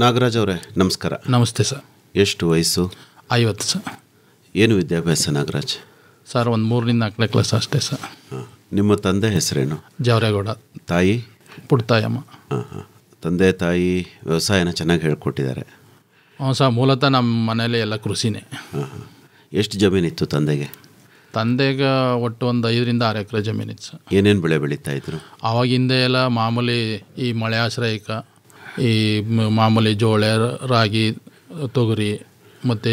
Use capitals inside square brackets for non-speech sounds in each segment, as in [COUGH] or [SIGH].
ನಾಗರಾಜ್ ಅವರೇ ನಮಸ್ಕಾರ ನಮಸ್ತೆ ಸರ್ ಎಷ್ಟು ವಯಸ್ಸು ಐವತ್ತು ಸರ್ ಏನು ವಿದ್ಯಾಭ್ಯಾಸ ನಾಗರಾಜ್ ಸರ್ ಒಂದು ಮೂರರಿಂದ ನಾಲ್ಕನೇ ಕ್ಲಾಸ್ ಅಷ್ಟೇ ಸರ್ ನಿಮ್ಮ ತಂದೆ ಹೆಸರೇನು ಜವರೇಗೌಡ ತಾಯಿ ಪುಡ್ತಾಯಮ್ಮ ಹಾಂ ಹಾಂ ತಂದೆ ತಾಯಿ ವ್ಯವಸಾಯನ ಚೆನ್ನಾಗಿ ಹೇಳ್ಕೊಟ್ಟಿದ್ದಾರೆ ಹ್ಞೂ ಸರ್ ಮೂಲತಃ ನಮ್ಮ ಮನೇಲಿ ಎಲ್ಲ ಕೃಷಿನೇ ಹಾಂ ಎಷ್ಟು ಜಮೀನಿತ್ತು ತಂದೆಗೆ ತಂದೆಗೆ ಒಟ್ಟು ಒಂದು ಐದರಿಂದ ಆರು ಎಕರೆ ಜಮೀನಿತ್ತು ಸರ್ ಏನೇನು ಬೆಳೆ ಬೆಳೀತಾ ಇದ್ರು ಅವಾಗಿಂದ ಎಲ್ಲ ಮಾಮೂಲಿ ಈ ಮಳೆ ಆಶ್ರಯಿಕ ಈ ಮಾಮೂಲಿ ಜೋಳ ರಾಗಿ ತೊಗರಿ ಮತ್ತು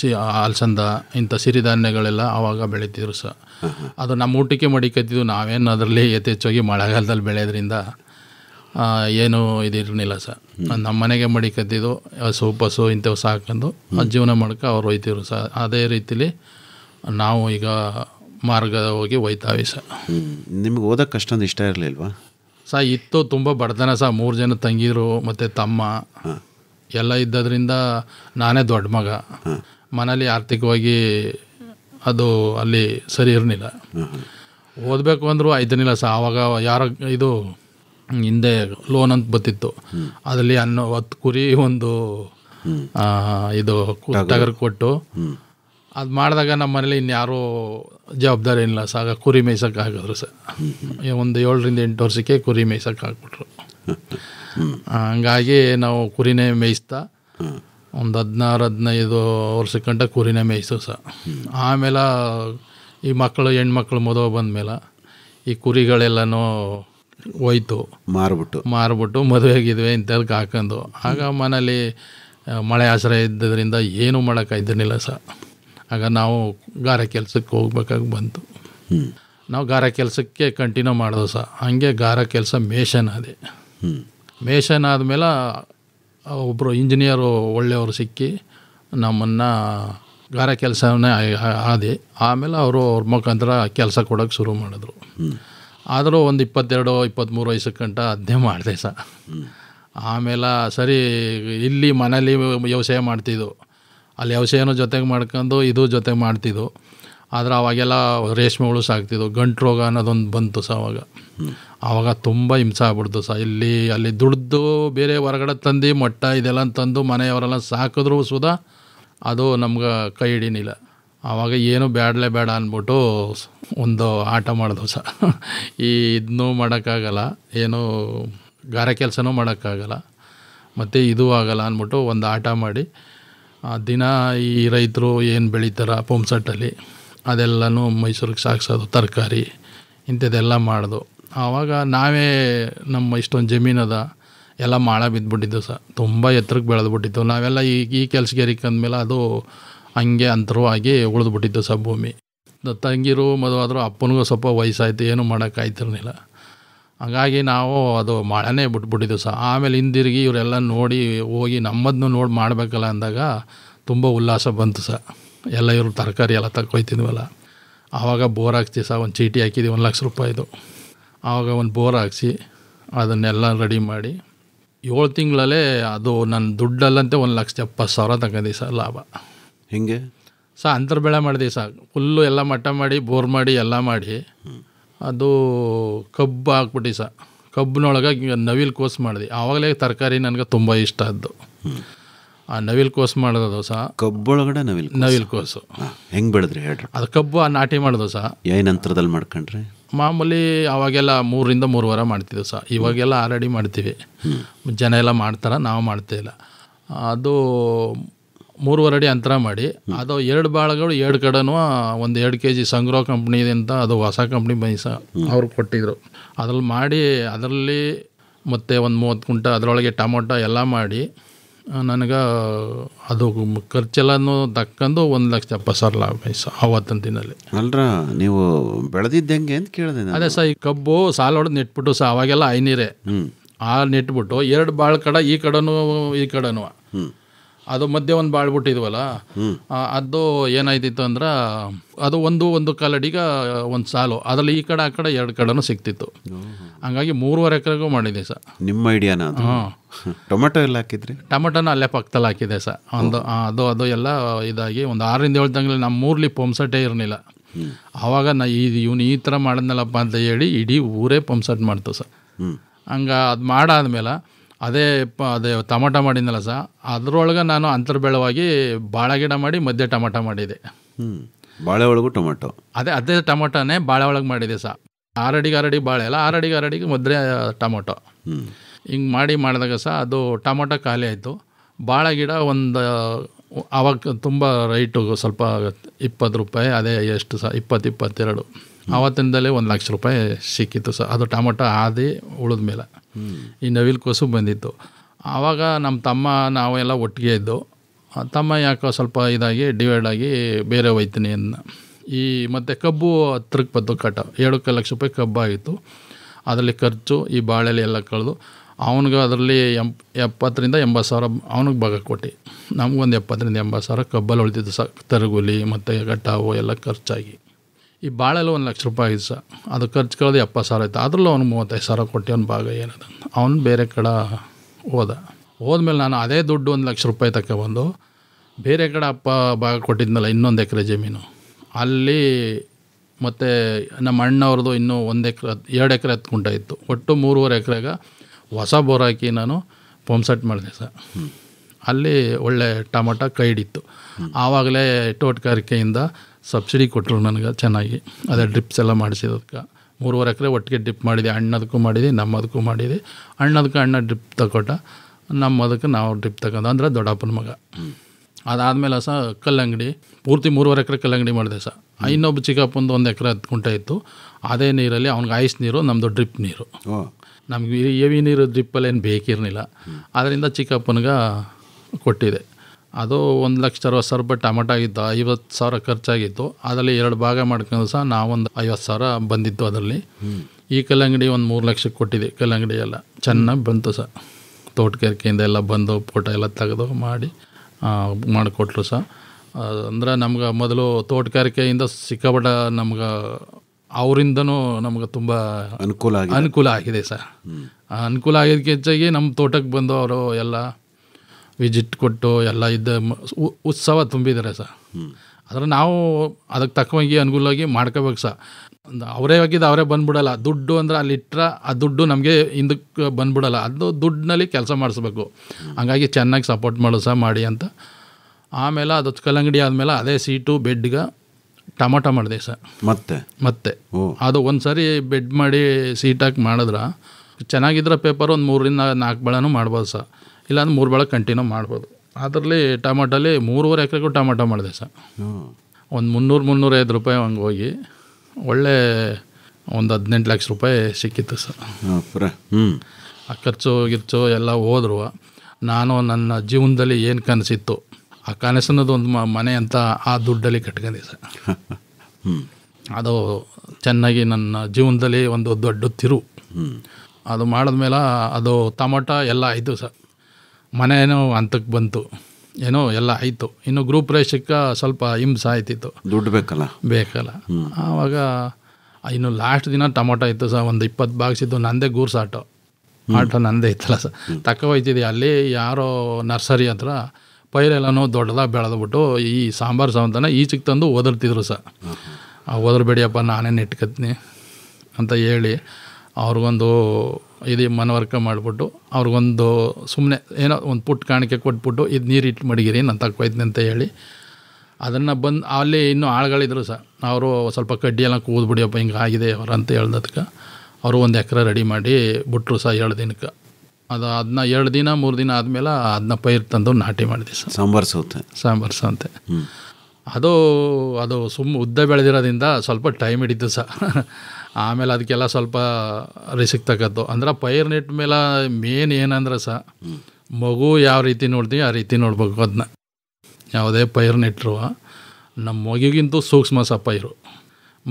ಸಿ ಅಲಸಂದ ಇಂಥ ಸಿರಿಧಾನ್ಯಗಳೆಲ್ಲ ಆವಾಗ ಬೆಳೀತಿದ್ರು ಸ ಅದು ನಮ್ಮ ಊಟಕ್ಕೆ ಮಡಿಕತ್ತಿದ್ದು ನಾವೇನು ಅದರಲ್ಲಿ ಯಥೇಚ್ಛವಾಗಿ ಮಳೆಗಾಲದಲ್ಲಿ ಬೆಳೆಯೋದ್ರಿಂದ ಏನೂ ಇದಿರಲಿಲ್ಲ ಸರ್ ನಮ್ಮ ಮನೆಗೆ ಮಡಿಕತ್ತಿದ್ದು ಹಸು ಪಸು ಇಂಥವು ಸಾಕೊಂಡು ಜೀವನ ಮಾಡ್ಕೊ ಅವ್ರು ಹೋಯ್ತಿದ್ರು ಸರ್ ಅದೇ ರೀತಿಲಿ ನಾವು ಈಗ ಮಾರ್ಗ ಹೋಗಿ ಒಯ್ತಾವೆ ಸರ್ ನಿಮ್ಗೆ ಓದೋಕೆ ಅಷ್ಟೊಂದು ಇಷ್ಟ ಇರಲಿಲ್ವಾ ಸಹ ಇತ್ತು ತುಂಬ ಬಡತನ ಸಹ ಮೂರು ಜನ ತಂಗಿರು ಮತ್ತು ತಮ್ಮ ಎಲ್ಲ ಇದ್ದದ್ರಿಂದ ನಾನೇ ದೊಡ್ಡ ಮಗ ಮನೇಲಿ ಆರ್ಥಿಕವಾಗಿ ಅದು ಅಲ್ಲಿ ಸರಿ ಇರಲಿಲ್ಲ ಓದಬೇಕು ಅಂದರೂ ಆಯ್ತನಿಲ್ಲ ಸಹ ಆವಾಗ ಯಾರ ಇದು ಹಿಂದೆ ಲೋನ್ ಅಂತ ಬತ್ತಿತ್ತು ಅದರಲ್ಲಿ ಅನ್ನೋ ಹತ್ತು ಕುರಿ ಒಂದು ಇದು ತಗರ್ ಕೊಟ್ಟು ಅದು ಮಾಡಿದಾಗ ನಮ್ಮ ಮನೇಲಿ ಇನ್ಯಾರೂ ಜವಾಬ್ದಾರಿ ಇಲ್ಲ ಸಾಗ ಕುರಿ ಮೇಯ್ಸೋಕೆ ಹಾಕಿದ್ರು ಸರ್ ಒಂದು ಏಳರಿಂದ ಎಂಟು ವರ್ಷಕ್ಕೆ ಕುರಿ ಮೇಯ್ಸೋಕೆ ಹಾಕ್ಬಿಟ್ರು ಹಂಗಾಗಿ ನಾವು ಕುರಿನೇ ಮೇಯಿಸ್ತಾ ಒಂದು ಹದಿನಾರು ಹದಿನೈದು ವರ್ಷಕ್ಕಂಟ ಕುರಿನೇ ಮೇಯಿಸು ಸರ್ ಆಮೇಲೆ ಈ ಮಕ್ಕಳು ಹೆಣ್ಮಕ್ಳು ಮದುವೆ ಬಂದಮೇಲೆ ಈ ಕುರಿಗಳೆಲ್ಲನೂ ಹೋಯ್ತು ಮಾರ್ಬಿಟ್ಟು ಮಾರ್ಬಿಟ್ಟು ಆಗಿದ್ವಿ ಇಂಥದಕ್ಕೆ ಹಾಕೊಂಡು ಆಗ ಮನೇಲಿ ಮಳೆ ಆಶ್ರಯ ಇದ್ದರಿಂದ ಏನೂ ಮಾಡೋಕ್ಕಾಯ್ದಿರಲಿಲ್ಲ ಸರ್ ಆಗ ನಾವು ಗಾರೆ ಕೆಲಸಕ್ಕೆ ಹೋಗ್ಬೇಕಾಗಿ ಬಂತು ನಾವು ಗಾರೆ ಕೆಲಸಕ್ಕೆ ಕಂಟಿನ್ಯೂ ಮಾಡಿದೆವು ಸಹ ಹಾಗೆ ಗಾರ ಕೆಲಸ ಮೇಷನ್ ಅದೇ ಮೇಷನ್ ಆದಮೇಲೆ ಒಬ್ಬರು ಇಂಜಿನಿಯರು ಒಳ್ಳೆಯವರು ಸಿಕ್ಕಿ ನಮ್ಮನ್ನು ಗಾರ ಕೆಲಸನೇ ಆದೆ ಆಮೇಲೆ ಅವರು ಅವ್ರ ಮುಖಾಂತರ ಕೆಲಸ ಕೊಡೋಕೆ ಶುರು ಮಾಡಿದ್ರು ಆದರೂ ಒಂದು ಇಪ್ಪತ್ತೆರಡು ಇಪ್ಪತ್ತ್ಮೂರು ವಯಸ್ಸಕ್ಕೆ ಗಂಟ ಅದನ್ನೇ ಮಾಡಿದೆ ಸ ಆಮೇಲೆ ಸರಿ ಇಲ್ಲಿ ಮನೇಲಿ ವ್ಯವಸಾಯ ಮಾಡ್ತಿದ್ದೆವು ಅಲ್ಲಿ ಔಷಧಿನೂ ಜೊತೆಗೆ ಮಾಡ್ಕೊಂಡು ಇದು ಜೊತೆಗೆ ಮಾಡ್ತಿದ್ದು ಆದರೆ ಅವಾಗೆಲ್ಲ ರೇಷ್ಮೆಗಳು ಸಾಕ್ತಿದ್ವು ಗಂಟು ರೋಗ ಅನ್ನೋದೊಂದು ಬಂತು ಸಹ ಅವಾಗ ಆವಾಗ ತುಂಬ ಹಿಂಸೆ ಆಗ್ಬಿಡ್ತು ಸಹ ಇಲ್ಲಿ ಅಲ್ಲಿ ದುಡ್ದು ಬೇರೆ ಹೊರಗಡೆ ತಂದು ಮೊಟ್ಟ ಇದೆಲ್ಲ ತಂದು ಮನೆಯವರೆಲ್ಲ ಸಾಕಿದ್ರು ಸುಧಾ ಅದು ನಮ್ಗೆ ಕೈ ಹಿಡಿನಿಲ್ಲ ಆವಾಗ ಏನು ಬೇಡಲೇ ಬೇಡ ಅಂದ್ಬಿಟ್ಟು ಒಂದು ಆಟ ಮಾಡಿದ್ವು ಸ ಈ ಇದನ್ನೂ ಮಾಡೋಕ್ಕಾಗಲ್ಲ ಏನು ಗಾರೆ ಕೆಲಸನೂ ಮಾಡೋಕ್ಕಾಗಲ್ಲ ಮತ್ತು ಇದು ಆಗಲ್ಲ ಅಂದ್ಬಿಟ್ಟು ಒಂದು ಆಟ ಮಾಡಿ ದಿನ ಈ ರೈತರು ಏನು ಬೆಳೀತಾರೆ ಪಂಪ್ಸೆಟ್ಟಲ್ಲಿ ಅದೆಲ್ಲನೂ ಮೈಸೂರಿಗೆ ಸಾಕ್ಸೋದು ತರಕಾರಿ ಇಂಥದ್ದೆಲ್ಲ ಮಾಡೋದು ಆವಾಗ ನಾವೇ ನಮ್ಮ ಇಷ್ಟೊಂದು ಜಮೀನದ ಎಲ್ಲ ಮಾಳ ಬಿದ್ದುಬಿಟ್ಟಿದ್ದು ಸಹ ತುಂಬ ಎತ್ತರಕ್ಕೆ ಬೆಳೆದ್ಬಿಟ್ಟಿತ್ತು ನಾವೆಲ್ಲ ಈಗ ಈ ಕೆಲ್ಸಗೇರಿಗೆ ಮೇಲೆ ಅದು ಹಂಗೆ ಅಂತರವಾಗಿ ಉಳಿದ್ಬಿಟ್ಟಿತ್ತು ಸಹ ಭೂಮಿ ತಂಗಿರು ಮದುವಾದರೂ ಅಪ್ಪನಿಗೂ ಸ್ವಲ್ಪ ವಯಸ್ಸಾಯಿತು ಏನೂ ಮಾಡೋಕ್ಕಾಯ್ತಿರಲಿಲ್ಲ ಹಾಗಾಗಿ ನಾವು ಅದು ಮಾಡನೇ ಬಿಟ್ಬಿಟ್ಟಿದ್ದೆವು ಸಹ ಆಮೇಲೆ ಹಿಂದಿರುಗಿ ಇವರೆಲ್ಲ ನೋಡಿ ಹೋಗಿ ನಮ್ಮದನ್ನು ನೋಡಿ ಮಾಡಬೇಕಲ್ಲ ಅಂದಾಗ ತುಂಬ ಉಲ್ಲಾಸ ಬಂತು ಸಹ ಎಲ್ಲ ಇವರು ತರಕಾರಿ ಎಲ್ಲ ತಗೊಯ್ತಿದ್ವಲ್ಲ ಆವಾಗ ಬೋರ್ ಹಾಕ್ತೀವಿ ಸಹ ಒಂದು ಚೀಟಿ ಹಾಕಿದ್ವಿ ಒಂದು ಲಕ್ಷ ರೂಪಾಯಿದು ಆವಾಗ ಒಂದು ಬೋರ್ ಹಾಕ್ಸಿ ಅದನ್ನೆಲ್ಲ ರೆಡಿ ಮಾಡಿ ಏಳು ತಿಂಗಳಲ್ಲೇ ಅದು ನನ್ನ ದುಡ್ಡಲ್ಲಂತೆ ಒಂದು ಲಕ್ಷ ಎಪ್ಪತ್ತು ಸಾವಿರ ತಗೊಂಡಿ ಸರ್ ಲಾಭ ಹಿಂಗೆ ಸಹ ಅಂತರ್ಬೆಳೆ ಮಾಡಿದೆ ಸರ್ ಫುಲ್ಲು ಎಲ್ಲ ಮಟ್ಟ ಮಾಡಿ ಬೋರ್ ಮಾಡಿ ಎಲ್ಲ ಮಾಡಿ ಅದು ಕಬ್ಬು ಹಾಕ್ಬಿಟ್ಟು ಸ ಕಬ್ಬಿನೊಳಗೆ ನವಿಲು ಕೋಸು ಮಾಡಿದೆ ಆವಾಗಲೇ ತರಕಾರಿ ನನಗೆ ತುಂಬ ಇಷ್ಟ ಅದು ಆ ನವಿಲು ಕೋಸು ಮಾಡೋದು ಸಹ ಕಬ್ಬೊಳಗಡೆ ನವಿಲು ನವಿಲು ಕೋಸು ಹೆಂಗೆ ಬೆಳೆದ್ರಿ ಹೇಳ್ರಿ ಅದು ಕಬ್ಬು ಆ ನಾಟಿ ಮಾಡೋದು ಸಹ ಏನು ಅಂತರದಲ್ಲಿ ಮಾಡ್ಕೊಂಡ್ರಿ ಮಾಮೂಲಿ ಅವಾಗೆಲ್ಲ ಮೂರರಿಂದ ಮೂರು ವಾರ ಮಾಡ್ತಿದ್ದೆವು ಸಹ ಇವಾಗೆಲ್ಲ ಆಲ್ರೆಡಿ ಮಾಡ್ತೀವಿ ಜನ ಎಲ್ಲ ಮಾಡ್ತಾರೆ ನಾವು ಇಲ್ಲ ಅದು ಮೂರುವರೆ ಅಡಿ ಅಂತರ ಮಾಡಿ ಅದು ಎರಡು ಬಾಳಗಳು ಎರಡು ಕಡೆನೂ ಒಂದು ಎರಡು ಕೆ ಜಿ ಸಂಗ್ರೋ ಅಂತ ಅದು ಹೊಸ ಕಂಪ್ನಿ ಬೈಸ ಅವ್ರಿಗೆ ಕೊಟ್ಟಿದ್ರು ಅದ್ರಲ್ಲಿ ಮಾಡಿ ಅದರಲ್ಲಿ ಮತ್ತು ಒಂದು ಮೂವತ್ತು ಕುಂಟ ಅದರೊಳಗೆ ಟೊಮೊಟೊ ಎಲ್ಲ ಮಾಡಿ ನನಗೆ ಅದು ಖರ್ಚೆಲ್ಲನೂ ತಕ್ಕಂದು ಒಂದು ಲಕ್ಷ ಚಪ್ಪ ಸಾವಿರ ಲಾಭ ಆವತ್ತಿನ ದಿನಲ್ಲಿ ಅಲ್ರ ನೀವು ಹೆಂಗೆ ಅಂತ ಕೇಳಿದೆ ಅದೇ ಸರ್ ಈ ಕಬ್ಬು ಸಾಲ ಹೊಡೆದು ನೆಟ್ಬಿಟ್ಟು ಸಹ ಅವಾಗೆಲ್ಲ ಐನೀರೇ ಆ ನೆಟ್ಬಿಟ್ಟು ಎರಡು ಬಾಳು ಕಡೆ ಈ ಕಡೆನೂ ಈ ಕಡೆನೂ ಅದು ಮಧ್ಯೆ ಒಂದು ಬಾಳ್ಬಿಟ್ಟಿದ್ವಲ್ಲ ಅದು ಏನಾಯ್ತಿತ್ತು ಅಂದ್ರೆ ಅದು ಒಂದು ಒಂದು ಕಾಲಡಿಗ ಒಂದು ಸಾಲು ಅದರಲ್ಲಿ ಈ ಕಡೆ ಆ ಕಡೆ ಎರಡು ಕಡೆನೂ ಸಿಕ್ತಿತ್ತು ಹಂಗಾಗಿ ಮೂರುವರೆ ಎಕರೆಗೂ ಮಾಡಿದೆ ಸರ್ ನಿಮ್ಮ ಐಡಿಯಾನ ಹಾಂ ಟೊಮೆಟೊ ಎಲ್ಲ ಹಾಕಿದ್ರಿ ಟೊಮೆಟೊನ ಅಲ್ಲೇ ಪಕ್ಕದಲ್ಲಿ ಹಾಕಿದೆ ಸರ್ ಒಂದು ಅದು ಅದು ಎಲ್ಲ ಇದಾಗಿ ಒಂದು ಆರರಿಂದ ಏಳು ತಿಂಗಳಲ್ಲಿ ನಮ್ಮ ಊರ್ಲಿ ಪಂಪ್ಸೆಟೇ ಇರಲಿಲ್ಲ ಅವಾಗ ನಾ ಈ ಇವನು ಈ ಥರ ಮಾಡಿದ್ನಲ್ಲಪ್ಪ ಅಂತ ಹೇಳಿ ಇಡೀ ಊರೇ ಪಂಪ್ಸೆಟ್ ಮಾಡ್ತು ಸರ್ ಹಂಗ ಅದು ಮಾಡಾದ್ಮೇಲೆ ಅದೇ ಪ ಅದೇ ಟಮಾಟ ಮಾಡಿದ್ನಲ್ಲ ಸಹ ಅದರೊಳಗೆ ನಾನು ಅಂತರ್ಬೆಳವಾಗಿ ಬಾಳೆ ಗಿಡ ಮಾಡಿ ಮಧ್ಯೆ ಟಮಾಟ ಮಾಡಿದೆ ಹ್ಞೂ ಬಾಳೆ ಒಳಗೂ ಟೊಮೊಟೊ ಅದೇ ಅದೇ ಟೊಮೊಟೊನೇ ಬಾಳೆ ಒಳಗೆ ಮಾಡಿದೆ ಸಹ ಆರಡಿಗೆ ಆರಡಿ ಬಾಳೆ ಅಲ್ಲ ಆರಡಿಗೆ ಅರಡಿಗೆ ಮದುವೆ ಟೊಮೊಟೊ ಹಿಂಗೆ ಮಾಡಿ ಮಾಡಿದಾಗ ಸಹ ಅದು ಟೊಮೊಟೊ ಖಾಲಿ ಆಯಿತು ಬಾಳೆ ಗಿಡ ಒಂದು ಅವಾಗ ತುಂಬ ರೈಟು ಸ್ವಲ್ಪ ಇಪ್ಪತ್ತು ರೂಪಾಯಿ ಅದೇ ಎಷ್ಟು ಸಹ ಇಪ್ಪತ್ತು ಇಪ್ಪತ್ತೆರಡು ಆವತ್ತಿನದಲ್ಲೇ ಒಂದು ಲಕ್ಷ ರೂಪಾಯಿ ಸಿಕ್ಕಿತ್ತು ಸರ್ ಅದು ಟೊಮೊಟೊ ಆದಿ ಉಳಿದ ಮೇಲೆ ಈ ನವಿಲು ಕೋಸು ಬಂದಿತ್ತು ಆವಾಗ ನಮ್ಮ ತಮ್ಮ ನಾವೆಲ್ಲ ಒಟ್ಟಿಗೆ ಇದ್ದು ತಮ್ಮ ಯಾಕೋ ಸ್ವಲ್ಪ ಇದಾಗಿ ಡಿವೈಡ್ ಆಗಿ ಬೇರೆ ಹೋಯ್ತೀನಿ ಅನ್ನ ಈ ಮತ್ತು ಕಬ್ಬು ಹತ್ತಿರಕ್ಕೆ ಬಂತು ಕಟ ಏಳಕ್ಕೆ ಲಕ್ಷ ರೂಪಾಯಿ ಕಬ್ಬು ಆಗಿತ್ತು ಅದರಲ್ಲಿ ಖರ್ಚು ಈ ಬಾಳೆಲಿ ಎಲ್ಲ ಕಳೆದು ಅವನಿಗೆ ಅದರಲ್ಲಿ ಎಂ ಎಪ್ಪತ್ತರಿಂದ ಎಂಬತ್ತು ಸಾವಿರ ಅವನಿಗೆ ಭಾಗ ಕೊಟ್ಟು ನಮಗೊಂದು ಎಪ್ಪತ್ತರಿಂದ ಎಂಬತ್ತು ಸಾವಿರ ಕಬ್ಬಲ್ಲಿ ಉಳಿತಿದ್ದು ಸ ತರಗುಲಿ ಮತ್ತು ಕಟಾವು ಎಲ್ಲ ಖರ್ಚಾಗಿ ಈ ಬಾಳೆಲ್ಲ ಒಂದು ಲಕ್ಷ ರೂಪಾಯಿ ಆಯ್ತು ಸರ್ ಅದು ಖರ್ಚು ಕಳೆದು ಎಪ್ಪತ್ತು ಸಾವಿರ ಆಯ್ತು ಅದರಲ್ಲೂ ಅವ್ನು ಮೂವತ್ತೈದು ಸಾವಿರ ಕೊಟ್ಟು ಅವ್ನು ಭಾಗ ಏನದ ಅವನು ಬೇರೆ ಕಡೆ ಹೋದ ಹೋದ್ಮೇಲೆ ನಾನು ಅದೇ ದುಡ್ಡು ಒಂದು ಲಕ್ಷ ರೂಪಾಯಿ ಬಂದು ಬೇರೆ ಕಡೆ ಅಪ್ಪ ಭಾಗ ಕೊಟ್ಟಿದ್ನಲ್ಲ ಇನ್ನೊಂದು ಎಕರೆ ಜಮೀನು ಅಲ್ಲಿ ಮತ್ತು ನಮ್ಮ ಅಣ್ಣವ್ರದ್ದು ಇನ್ನೂ ಒಂದು ಎಕರೆ ಎರಡು ಎಕರೆ ಹತ್ತು ಇತ್ತು ಒಟ್ಟು ಮೂರುವರೆ ಎಕರೆಗೆ ಹೊಸ ಬೋರ್ ಹಾಕಿ ನಾನು ಪಂಪ್ ಸೆಟ್ ಮಾಡಿದೆ ಸರ್ ಅಲ್ಲಿ ಒಳ್ಳೆ ಟೊಮೊಟೊ ಕೈ ಹಿಡಿತ್ತು ಆವಾಗಲೇ ತೋಟಗಾರಿಕೆಯಿಂದ ಸಬ್ಸಿಡಿ ಕೊಟ್ಟರು ನನಗೆ ಚೆನ್ನಾಗಿ ಅದೇ ಡ್ರಿಪ್ಸ್ ಎಲ್ಲ ಮಾಡಿಸಿದಕ್ಕೆ ಮೂರುವರೆ ಎಕರೆ ಒಟ್ಟಿಗೆ ಡ್ರಿಪ್ ಮಾಡಿದೆ ಅಣ್ಣದಕ್ಕೂ ಮಾಡಿದೆ ನಮ್ಮದಕ್ಕೂ ಮಾಡಿದೆ ಅಣ್ಣದಕ್ಕೆ ಅಣ್ಣ ಡ್ರಿಪ್ ತಗೊಟ್ಟ ನಮ್ಮದಕ್ಕೆ ನಾವು ಡ್ರಿಪ್ ತಗೊಂಡು ಅಂದ್ರೆ ದೊಡ್ಡಪ್ಪನ ಮಗ ಅದಾದಮೇಲೆ ಸಹ ಕಲ್ಲಂಗಡಿ ಪೂರ್ತಿ ಮೂರುವರೆ ಎಕರೆ ಕಲ್ಲಂಗಡಿ ಮಾಡಿದೆ ಸಹ ಇನ್ನೊಬ್ಬ ಚಿಕ್ಕಪ್ಪಂದು ಒಂದು ಎಕರೆ ಹತ್ತು ಇತ್ತು ಅದೇ ನೀರಲ್ಲಿ ಅವ್ನಿಗೆ ಐಸ್ ನೀರು ನಮ್ಮದು ಡ್ರಿಪ್ ನೀರು ನಮಗೆ ಎವಿ ನೀರು ಡ್ರಿಪ್ಪಲ್ಲಿ ಏನು ಬೇಕಿರಲಿಲ್ಲ ಅದರಿಂದ ಚಿಕ್ಕಪ್ಪನಿಗೆ ಕೊಟ್ಟಿದೆ ಅದು ಒಂದು ಲಕ್ಷ ಅರವತ್ತು ಸಾವಿರ ರೂಪಾಯಿ ಟೊಮೆಟೊ ಆಗಿತ್ತು ಐವತ್ತು ಸಾವಿರ ಖರ್ಚಾಗಿತ್ತು ಅದರಲ್ಲಿ ಎರಡು ಭಾಗ ಮಾಡ್ಕೊಂಡು ಸಹ ನಾವೊಂದು ಐವತ್ತು ಸಾವಿರ ಬಂದಿತ್ತು ಅದರಲ್ಲಿ ಈ ಕಲ್ಲಂಗಡಿ ಒಂದು ಮೂರು ಲಕ್ಷಕ್ಕೆ ಕೊಟ್ಟಿದೆ ಕಲ್ಲಂಗಡಿ ಎಲ್ಲ ಚೆನ್ನಾಗಿ ಬಂತು ಸಹ ತೋಟಗಾರಿಕೆಯಿಂದ ಎಲ್ಲ ಬಂದು ಫೋಟೋ ಎಲ್ಲ ತೆಗೆದು ಮಾಡಿ ಮಾಡಿಕೊಟ್ರು ಸಹ ಅಂದ್ರೆ ನಮ್ಗೆ ಮೊದಲು ತೋಟಗಾರಿಕೆಯಿಂದ ಸಿಕ್ಕಾಪಟ್ಟ ನಮ್ಗೆ ಅವರಿಂದನೂ ನಮ್ಗೆ ತುಂಬ ಅನುಕೂಲ ಅನುಕೂಲ ಆಗಿದೆ ಸರ್ ಅನುಕೂಲ ಆಗಿದ್ದಕ್ಕೆ ಹೆಚ್ಚಾಗಿ ನಮ್ಮ ತೋಟಕ್ಕೆ ಬಂದು ಅವರು ಎಲ್ಲ ವಿಜಿಟ್ ಕೊಟ್ಟು ಎಲ್ಲ ಇದ್ದ ಉತ್ಸವ ತುಂಬಿದ್ದಾರೆ ಸರ್ ಆದರೆ ನಾವು ಅದಕ್ಕೆ ತಕ್ಕವಾಗಿ ಅನುಗುಲವಾಗಿ ಮಾಡ್ಕೋಬೇಕು ಸರ್ ಅವರೇ ಹೋಗಿದ್ದು ಅವರೇ ಬಂದ್ಬಿಡಲ್ಲ ದುಡ್ಡು ಅಂದರೆ ಅಲ್ಲಿ ಇಟ್ಟರೆ ಆ ದುಡ್ಡು ನಮಗೆ ಹಿಂದಕ್ಕೆ ಬಂದ್ಬಿಡಲ್ಲ ಅದು ದುಡ್ಡಿನಲ್ಲಿ ಕೆಲಸ ಮಾಡಿಸ್ಬೇಕು ಹಂಗಾಗಿ ಚೆನ್ನಾಗಿ ಸಪೋರ್ಟ್ ಮಾಡು ಸರ್ ಮಾಡಿ ಅಂತ ಆಮೇಲೆ ಅದು ಕಲ್ಲಂಗಡಿ ಆದಮೇಲೆ ಅದೇ ಸೀಟು ಬೆಡ್ಗೆ ಟೊಮೊಟೊ ಮಾಡಿದೆ ಸರ್ ಮತ್ತೆ ಮತ್ತೆ ಅದು ಒಂದು ಸಾರಿ ಬೆಡ್ ಮಾಡಿ ಸೀಟ್ ಮಾಡಿದ್ರೆ ಚೆನ್ನಾಗಿದ್ರೆ ಪೇಪರ್ ಒಂದು ಮೂರರಿಂದ ನಾಲ್ಕು ಬಳನೂ ಮಾಡ್ಬೋದು ಸರ್ ಇಲ್ಲಾಂದ್ರೆ ಮೂರು ಬೆಳೆ ಕಂಟಿನ್ಯೂ ಮಾಡ್ಬೋದು ಅದರಲ್ಲಿ ಟಮಾಟಲ್ಲಿ ಮೂರುವರೆ ಎಕರೆಗೂ ಟಮಾಟೊ ಮಾಡಿದೆ ಸರ್ ಒಂದು ಮುನ್ನೂರು ಮುನ್ನೂರೈದು ರೂಪಾಯಿ ಹಂಗೆ ಹೋಗಿ ಒಳ್ಳೆ ಒಂದು ಹದಿನೆಂಟು ಲಕ್ಷ ರೂಪಾಯಿ ಸಿಕ್ಕಿತ್ತು ಸರ್ ಹ್ಞೂ ಆ ಖರ್ಚು ಗಿರ್ಚು ಎಲ್ಲ ಹೋದ್ರು ನಾನು ನನ್ನ ಜೀವನದಲ್ಲಿ ಏನು ಕನಸಿತ್ತು ಆ ಕನಸನ್ನೋದು ಒಂದು ಮನೆ ಅಂತ ಆ ದುಡ್ಡಲ್ಲಿ ಕಟ್ಕೊಂಡೆ ಸರ್ [LAUGHS] ಅದು ಚೆನ್ನಾಗಿ ನನ್ನ ಜೀವನದಲ್ಲಿ ಒಂದು ದೊಡ್ಡ ತಿರು ಅದು ಮಾಡಿದ್ಮೇಲೆ ಅದು ಟೊಮಟ ಎಲ್ಲ ಆಯಿತು ಸರ್ ಮನೆ ಹಂತಕ್ಕೆ ಬಂತು ಏನೋ ಎಲ್ಲ ಆಯಿತು ಇನ್ನು ಗ್ರೂಪ್ ರೇಷಕ್ಕೆ ಸ್ವಲ್ಪ ಹಿಂಸೆ ಆಯ್ತಿತ್ತು ದುಡ್ಡು ಬೇಕಲ್ಲ ಬೇಕಲ್ಲ ಆವಾಗ ಇನ್ನು ಲಾಸ್ಟ್ ದಿನ ಟೊಮೊಟೊ ಇತ್ತು ಸರ್ ಒಂದು ಇಪ್ಪತ್ತು ಬಾಕ್ಸ್ ಇತ್ತು ನಂದೇ ಗೂರ್ಸ್ ಆಟೋ ಆಟೋ ನಂದೇ ಇತ್ತಲ್ಲ ಸರ್ ತಕ್ಕ ಹೋಯ್ತಿದ್ದೆ ಅಲ್ಲಿ ಯಾರೋ ನರ್ಸರಿ ಹತ್ರ ಪೈರೆಲ್ಲನೂ ದೊಡ್ಡದಾಗ ಬೆಳೆದ್ಬಿಟ್ಟು ಈ ಸಾಂಬಾರು ಸಾವಂತನ ಈಚೆಗೆ ತಂದು ಓದರ್ತಿದ್ರು ಸರ್ ಓದರ್ಬೇಡಿಯಪ್ಪ ನಾನೇನು ಇಟ್ಕತಿನಿ ಅಂತ ಹೇಳಿ ಅವ್ರಿಗೊಂದು ಇದು ಮನವರ್ಕ ಮಾಡಿಬಿಟ್ಟು ಅವ್ರಿಗೊಂದು ಸುಮ್ಮನೆ ಏನೋ ಒಂದು ಪುಟ್ಟ ಕಾಣಿಕೆ ಕೊಟ್ಬಿಟ್ಟು ಇದು ನೀರು ಇಟ್ಟು ಮಡಗಿರಿ ನಾನು ತಕ್ಕೋಯ್ತೀನಿ ಅಂತ ಹೇಳಿ ಅದನ್ನು ಬಂದು ಅಲ್ಲಿ ಇನ್ನೂ ಆಳುಗಳಿದ್ರು ಸರ್ ಅವರು ಸ್ವಲ್ಪ ಕಡ್ಡಿಯೆಲ್ಲ ಕೂದ್ಬಿಡಿಯಪ್ಪ ಹಿಂಗೆ ಆಗಿದೆ ಅವ್ರು ಅಂತ ಹೇಳ್ದದಕ್ಕೆ ಅವರು ಒಂದು ಎಕರೆ ರೆಡಿ ಮಾಡಿ ಬಿಟ್ರು ಸಹ ಎರಡು ದಿನಕ್ಕೆ ಅದು ಅದನ್ನ ಎರಡು ದಿನ ಮೂರು ದಿನ ಆದಮೇಲೆ ಅದನ್ನ ಪೈರು ತಂದು ನಾಟಿ ಮಾಡಿದೆ ಸರ್ ಸಾಂಬಾರು ಸೌತೆ ಸಾಂಬಾರು ಅದು ಅದು ಸುಮ್ಮ ಉದ್ದ ಬೆಳೆದಿರೋದ್ರಿಂದ ಸ್ವಲ್ಪ ಟೈಮ್ ಹಿಡಿತು ಸರ್ ಆಮೇಲೆ ಅದಕ್ಕೆಲ್ಲ ಸ್ವಲ್ಪ ರಿಸ್ಕ್ ತಕ್ಕದ್ದು ಅಂದ್ರೆ ಪೈರ್ ನೆಟ್ ಮೇಲೆ ಮೇನ್ ಏನಂದ್ರೆ ಸಹ ಮಗು ಯಾವ ರೀತಿ ನೋಡ್ತೀವಿ ಆ ರೀತಿ ನೋಡ್ಬೇಕು ಅದನ್ನ ಯಾವುದೇ ಪೈರ್ ನೆಟ್ಟರು ನಮ್ಮ ಮಗುಗಿಂತೂ ಸೂಕ್ಷ್ಮ ಸಹ ಪೈರು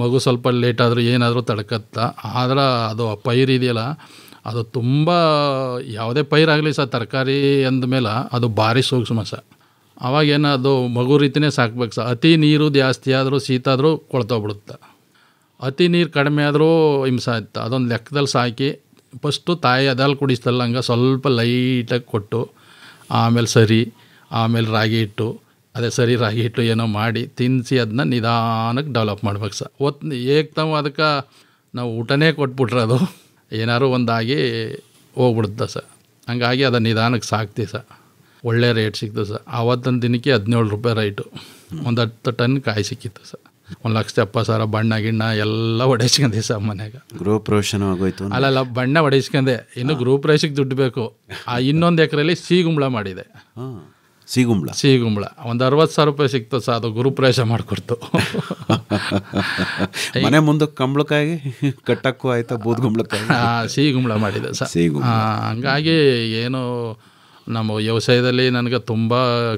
ಮಗು ಸ್ವಲ್ಪ ಲೇಟ್ ಆದರೂ ಏನಾದರೂ ತಡ್ಕತ್ತ ಆದ್ರೆ ಅದು ಆ ಪೈರು ಇದೆಯಲ್ಲ ಅದು ತುಂಬ ಯಾವುದೇ ಪೈರಾಗಲಿ ಸಹ ತರಕಾರಿ ಅಂದಮೇಲೆ ಅದು ಭಾರಿ ಸೂಕ್ಷ್ಮ ಸಹ ಅದು ಮಗು ರೀತಿಯೇ ಸಾಕ್ಬೇಕು ಸಹ ಅತಿ ನೀರು ಜಾಸ್ತಿ ಆದರೂ ಶೀತ ಆದರೂ ಕೊಳ್ತೋಗ್ಬಿಡುತ್ತೆ ಅತಿ ನೀರು ಕಡಿಮೆ ಆದರೂ ಹಿಂಸೆ ಆಯ್ತು ಅದೊಂದು ಲೆಕ್ಕದಲ್ಲಿ ಸಾಕಿ ಫಸ್ಟು ತಾಯಿ ಅದಲ್ಲಿ ಕುಡಿಸ್ತಲ್ಲ ಹಂಗೆ ಸ್ವಲ್ಪ ಲೈಟಾಗಿ ಕೊಟ್ಟು ಆಮೇಲೆ ಸರಿ ಆಮೇಲೆ ರಾಗಿ ಹಿಟ್ಟು ಅದೇ ಸರಿ ರಾಗಿ ಹಿಟ್ಟು ಏನೋ ಮಾಡಿ ತಿನ್ನಿಸಿ ಅದನ್ನ ನಿಧಾನಕ್ಕೆ ಡೆವಲಪ್ ಮಾಡ್ಬೇಕು ಸರ್ ಒತ್ತು ಏಕ್ತಮ್ ಅದಕ್ಕೆ ನಾವು ಊಟನೇ ಕೊಟ್ಬಿಟ್ರೆ ಅದು ಏನಾದ್ರು ಒಂದಾಗಿ ಹೋಗ್ಬಿಡುತ್ತೆ ಸರ್ ಹಂಗಾಗಿ ಅದು ನಿಧಾನಕ್ಕೆ ಸಾಕ್ತಿ ಸರ್ ಒಳ್ಳೆ ರೇಟ್ ಸಿಕ್ತು ಸರ್ ಆವತ್ತಿನ ದಿನಕ್ಕೆ ಹದಿನೇಳು ರೂಪಾಯಿ ರೈಟು ಒಂದು ಹತ್ತು ಟನ್ ಕಾಯಿ ಸಿಕ್ಕಿತ್ತು ಸರ್ ಒಂದು ಲಕ್ಷದ ಎಪ್ಪತ್ತು ಸಾವಿರ ಬಣ್ಣ ಗಿಣ್ಣ ಎಲ್ಲ ಒಡೆಸ್ಕೊಂಡೆ ಸರ್ ಮನೆಗೆ ಗ್ರೂಪ್ ರೋಷನ್ ಆಗೋಯ್ತು ಅಲ್ಲಲ್ಲ ಬಣ್ಣ ಹೊಡೆಸ್ಕೊಂಡೆ ಇನ್ನು ಗ್ರೂಪ್ ರೇಷಿಗೆ ದುಡ್ಡು ಬೇಕು ಆ ಇನ್ನೊಂದು ಎಕರೆಯಲ್ಲಿ ಸೀಗುಂಬಳ ಮಾಡಿದೆ ಸೀಗುಂಬಳ ಸೀಗುಂಬಳ ಒಂದು ಅರವತ್ತು ಸಾವಿರ ರೂಪಾಯಿ ಸಿಕ್ತು ಸ ಅದು ಗುರುಪ್ರವೇಶ ಮಾಡಿಕೊಡ್ತು [LAUGHS] ಮನೆ ಮುಂದೆ ಕಂಬಳಕ್ಕಾಗಿ ಕಟ್ಟಕ್ಕೂ ಆಯ್ತಾ ಬೂದ್ ಸಿಹಿ ಸೀಗುಂಬಳ ಮಾಡಿದೆ ಸರ್ ಹಂಗಾಗಿ ಏನು ನಮ್ಮ ವ್ಯವಸಾಯದಲ್ಲಿ ನನಗೆ ತುಂಬ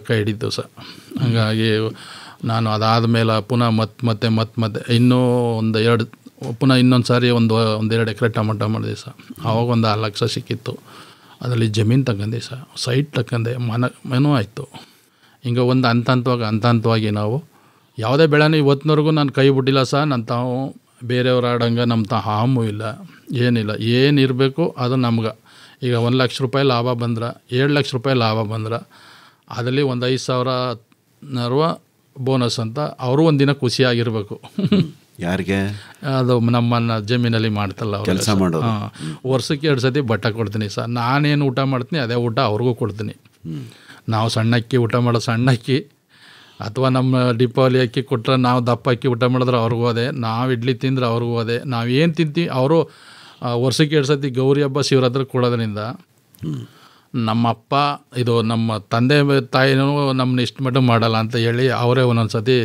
ಕೈ ಹಿಡಿದ್ದು ಸರ್ ಹಂಗಾಗಿ ನಾನು ಅದಾದ ಮೇಲೆ ಪುನಃ ಮತ್ತೆ ಮತ್ತೆ ಮತ್ತೆ ಮತ್ತೆ ಇನ್ನೂ ಒಂದು ಎರಡು ಪುನಃ ಇನ್ನೊಂದು ಸಾರಿ ಒಂದು ಒಂದೆರಡು ಎಕರೆ ಟೊಮೊಟೊ ಮಾಡಿದೆ ಸರ್ ಆವಾಗ ಒಂದು ಆರು ಲಕ್ಷ ಸಿಕ್ಕಿತ್ತು ಅದರಲ್ಲಿ ಜಮೀನು ತಗೊಂಡೆ ಸರ್ ಸೈಟ್ ತಕ್ಕಂದೆ ಮನ ಮನೂ ಆಯಿತು ಹಿಂಗೆ ಒಂದು ಹಂತ ಹಂತವಾಗಿ ಹಂತ ಹಂತವಾಗಿ ನಾವು ಯಾವುದೇ ಬೆಳೆನೂ ಇವತ್ತಿನವರೆಗೂ ನಾನು ಕೈ ಬಿಟ್ಟಿಲ್ಲ ಸರ್ ನನ್ನ ತಾವು ಬೇರೆಯವ್ರು ಆಡಂಗೆ ನಮ್ಮ ತಾ ಹಾಮು ಇಲ್ಲ ಏನಿಲ್ಲ ಏನಿರಬೇಕು ಅದು ನಮ್ಗೆ ಈಗ ಒಂದು ಲಕ್ಷ ರೂಪಾಯಿ ಲಾಭ ಬಂದ್ರೆ ಏಳು ಲಕ್ಷ ರೂಪಾಯಿ ಲಾಭ ಬಂದ್ರೆ ಅದರಲ್ಲಿ ಒಂದು ಐದು ಸಾವಿರ ನರ್ವ ಬೋನಸ್ ಅಂತ ಅವರು ಒಂದಿನ ಖುಷಿಯಾಗಿರಬೇಕು ಯಾರಿಗೆ ಅದು ನಮ್ಮನ್ನು ಜಮೀನಲ್ಲಿ ಮಾಡ್ತಲ್ಲ ಕೆಲಸ ಮಾಡೋ ವರ್ಷಕ್ಕೆ ಎರಡು ಸತಿ ಬಟ್ಟೆ ಕೊಡ್ತೀನಿ ಸರ್ ನಾನೇನು ಊಟ ಮಾಡ್ತೀನಿ ಅದೇ ಊಟ ಅವ್ರಿಗೂ ಕೊಡ್ತೀನಿ ನಾವು ಸಣ್ಣ ಅಕ್ಕಿ ಊಟ ಮಾಡೋ ಸಣ್ಣ ಅಕ್ಕಿ ಅಥವಾ ನಮ್ಮ ದೀಪಾವಳಿ ಅಕ್ಕಿ ಕೊಟ್ಟರೆ ನಾವು ದಪ್ಪ ಅಕ್ಕಿ ಊಟ ಮಾಡಿದ್ರೆ ಅವ್ರಿಗೂ ಅದೇ ನಾವು ಇಡ್ಲಿ ತಿಂದ್ರೆ ಅವ್ರಿಗೂ ಅದೇ ಏನು ತಿಂತೀವಿ ಅವರು ವರ್ಷಕ್ಕೆ ಎರಡು ಸತಿ ಗೌರಿ ಹಬ್ಬ ಶಿವರಾತ್ರಿ ಕೊಡೋದ್ರಿಂದ ನಮ್ಮಪ್ಪ ಇದು ನಮ್ಮ ತಂದೆ ತಾಯಿನೂ ನಮ್ಮನ್ನ ಇಷ್ಟು ಮಟ್ಟ ಮಾಡಲ್ಲ ಅಂತ ಹೇಳಿ ಅವರೇ ಒಂದೊಂದು ಸತಿ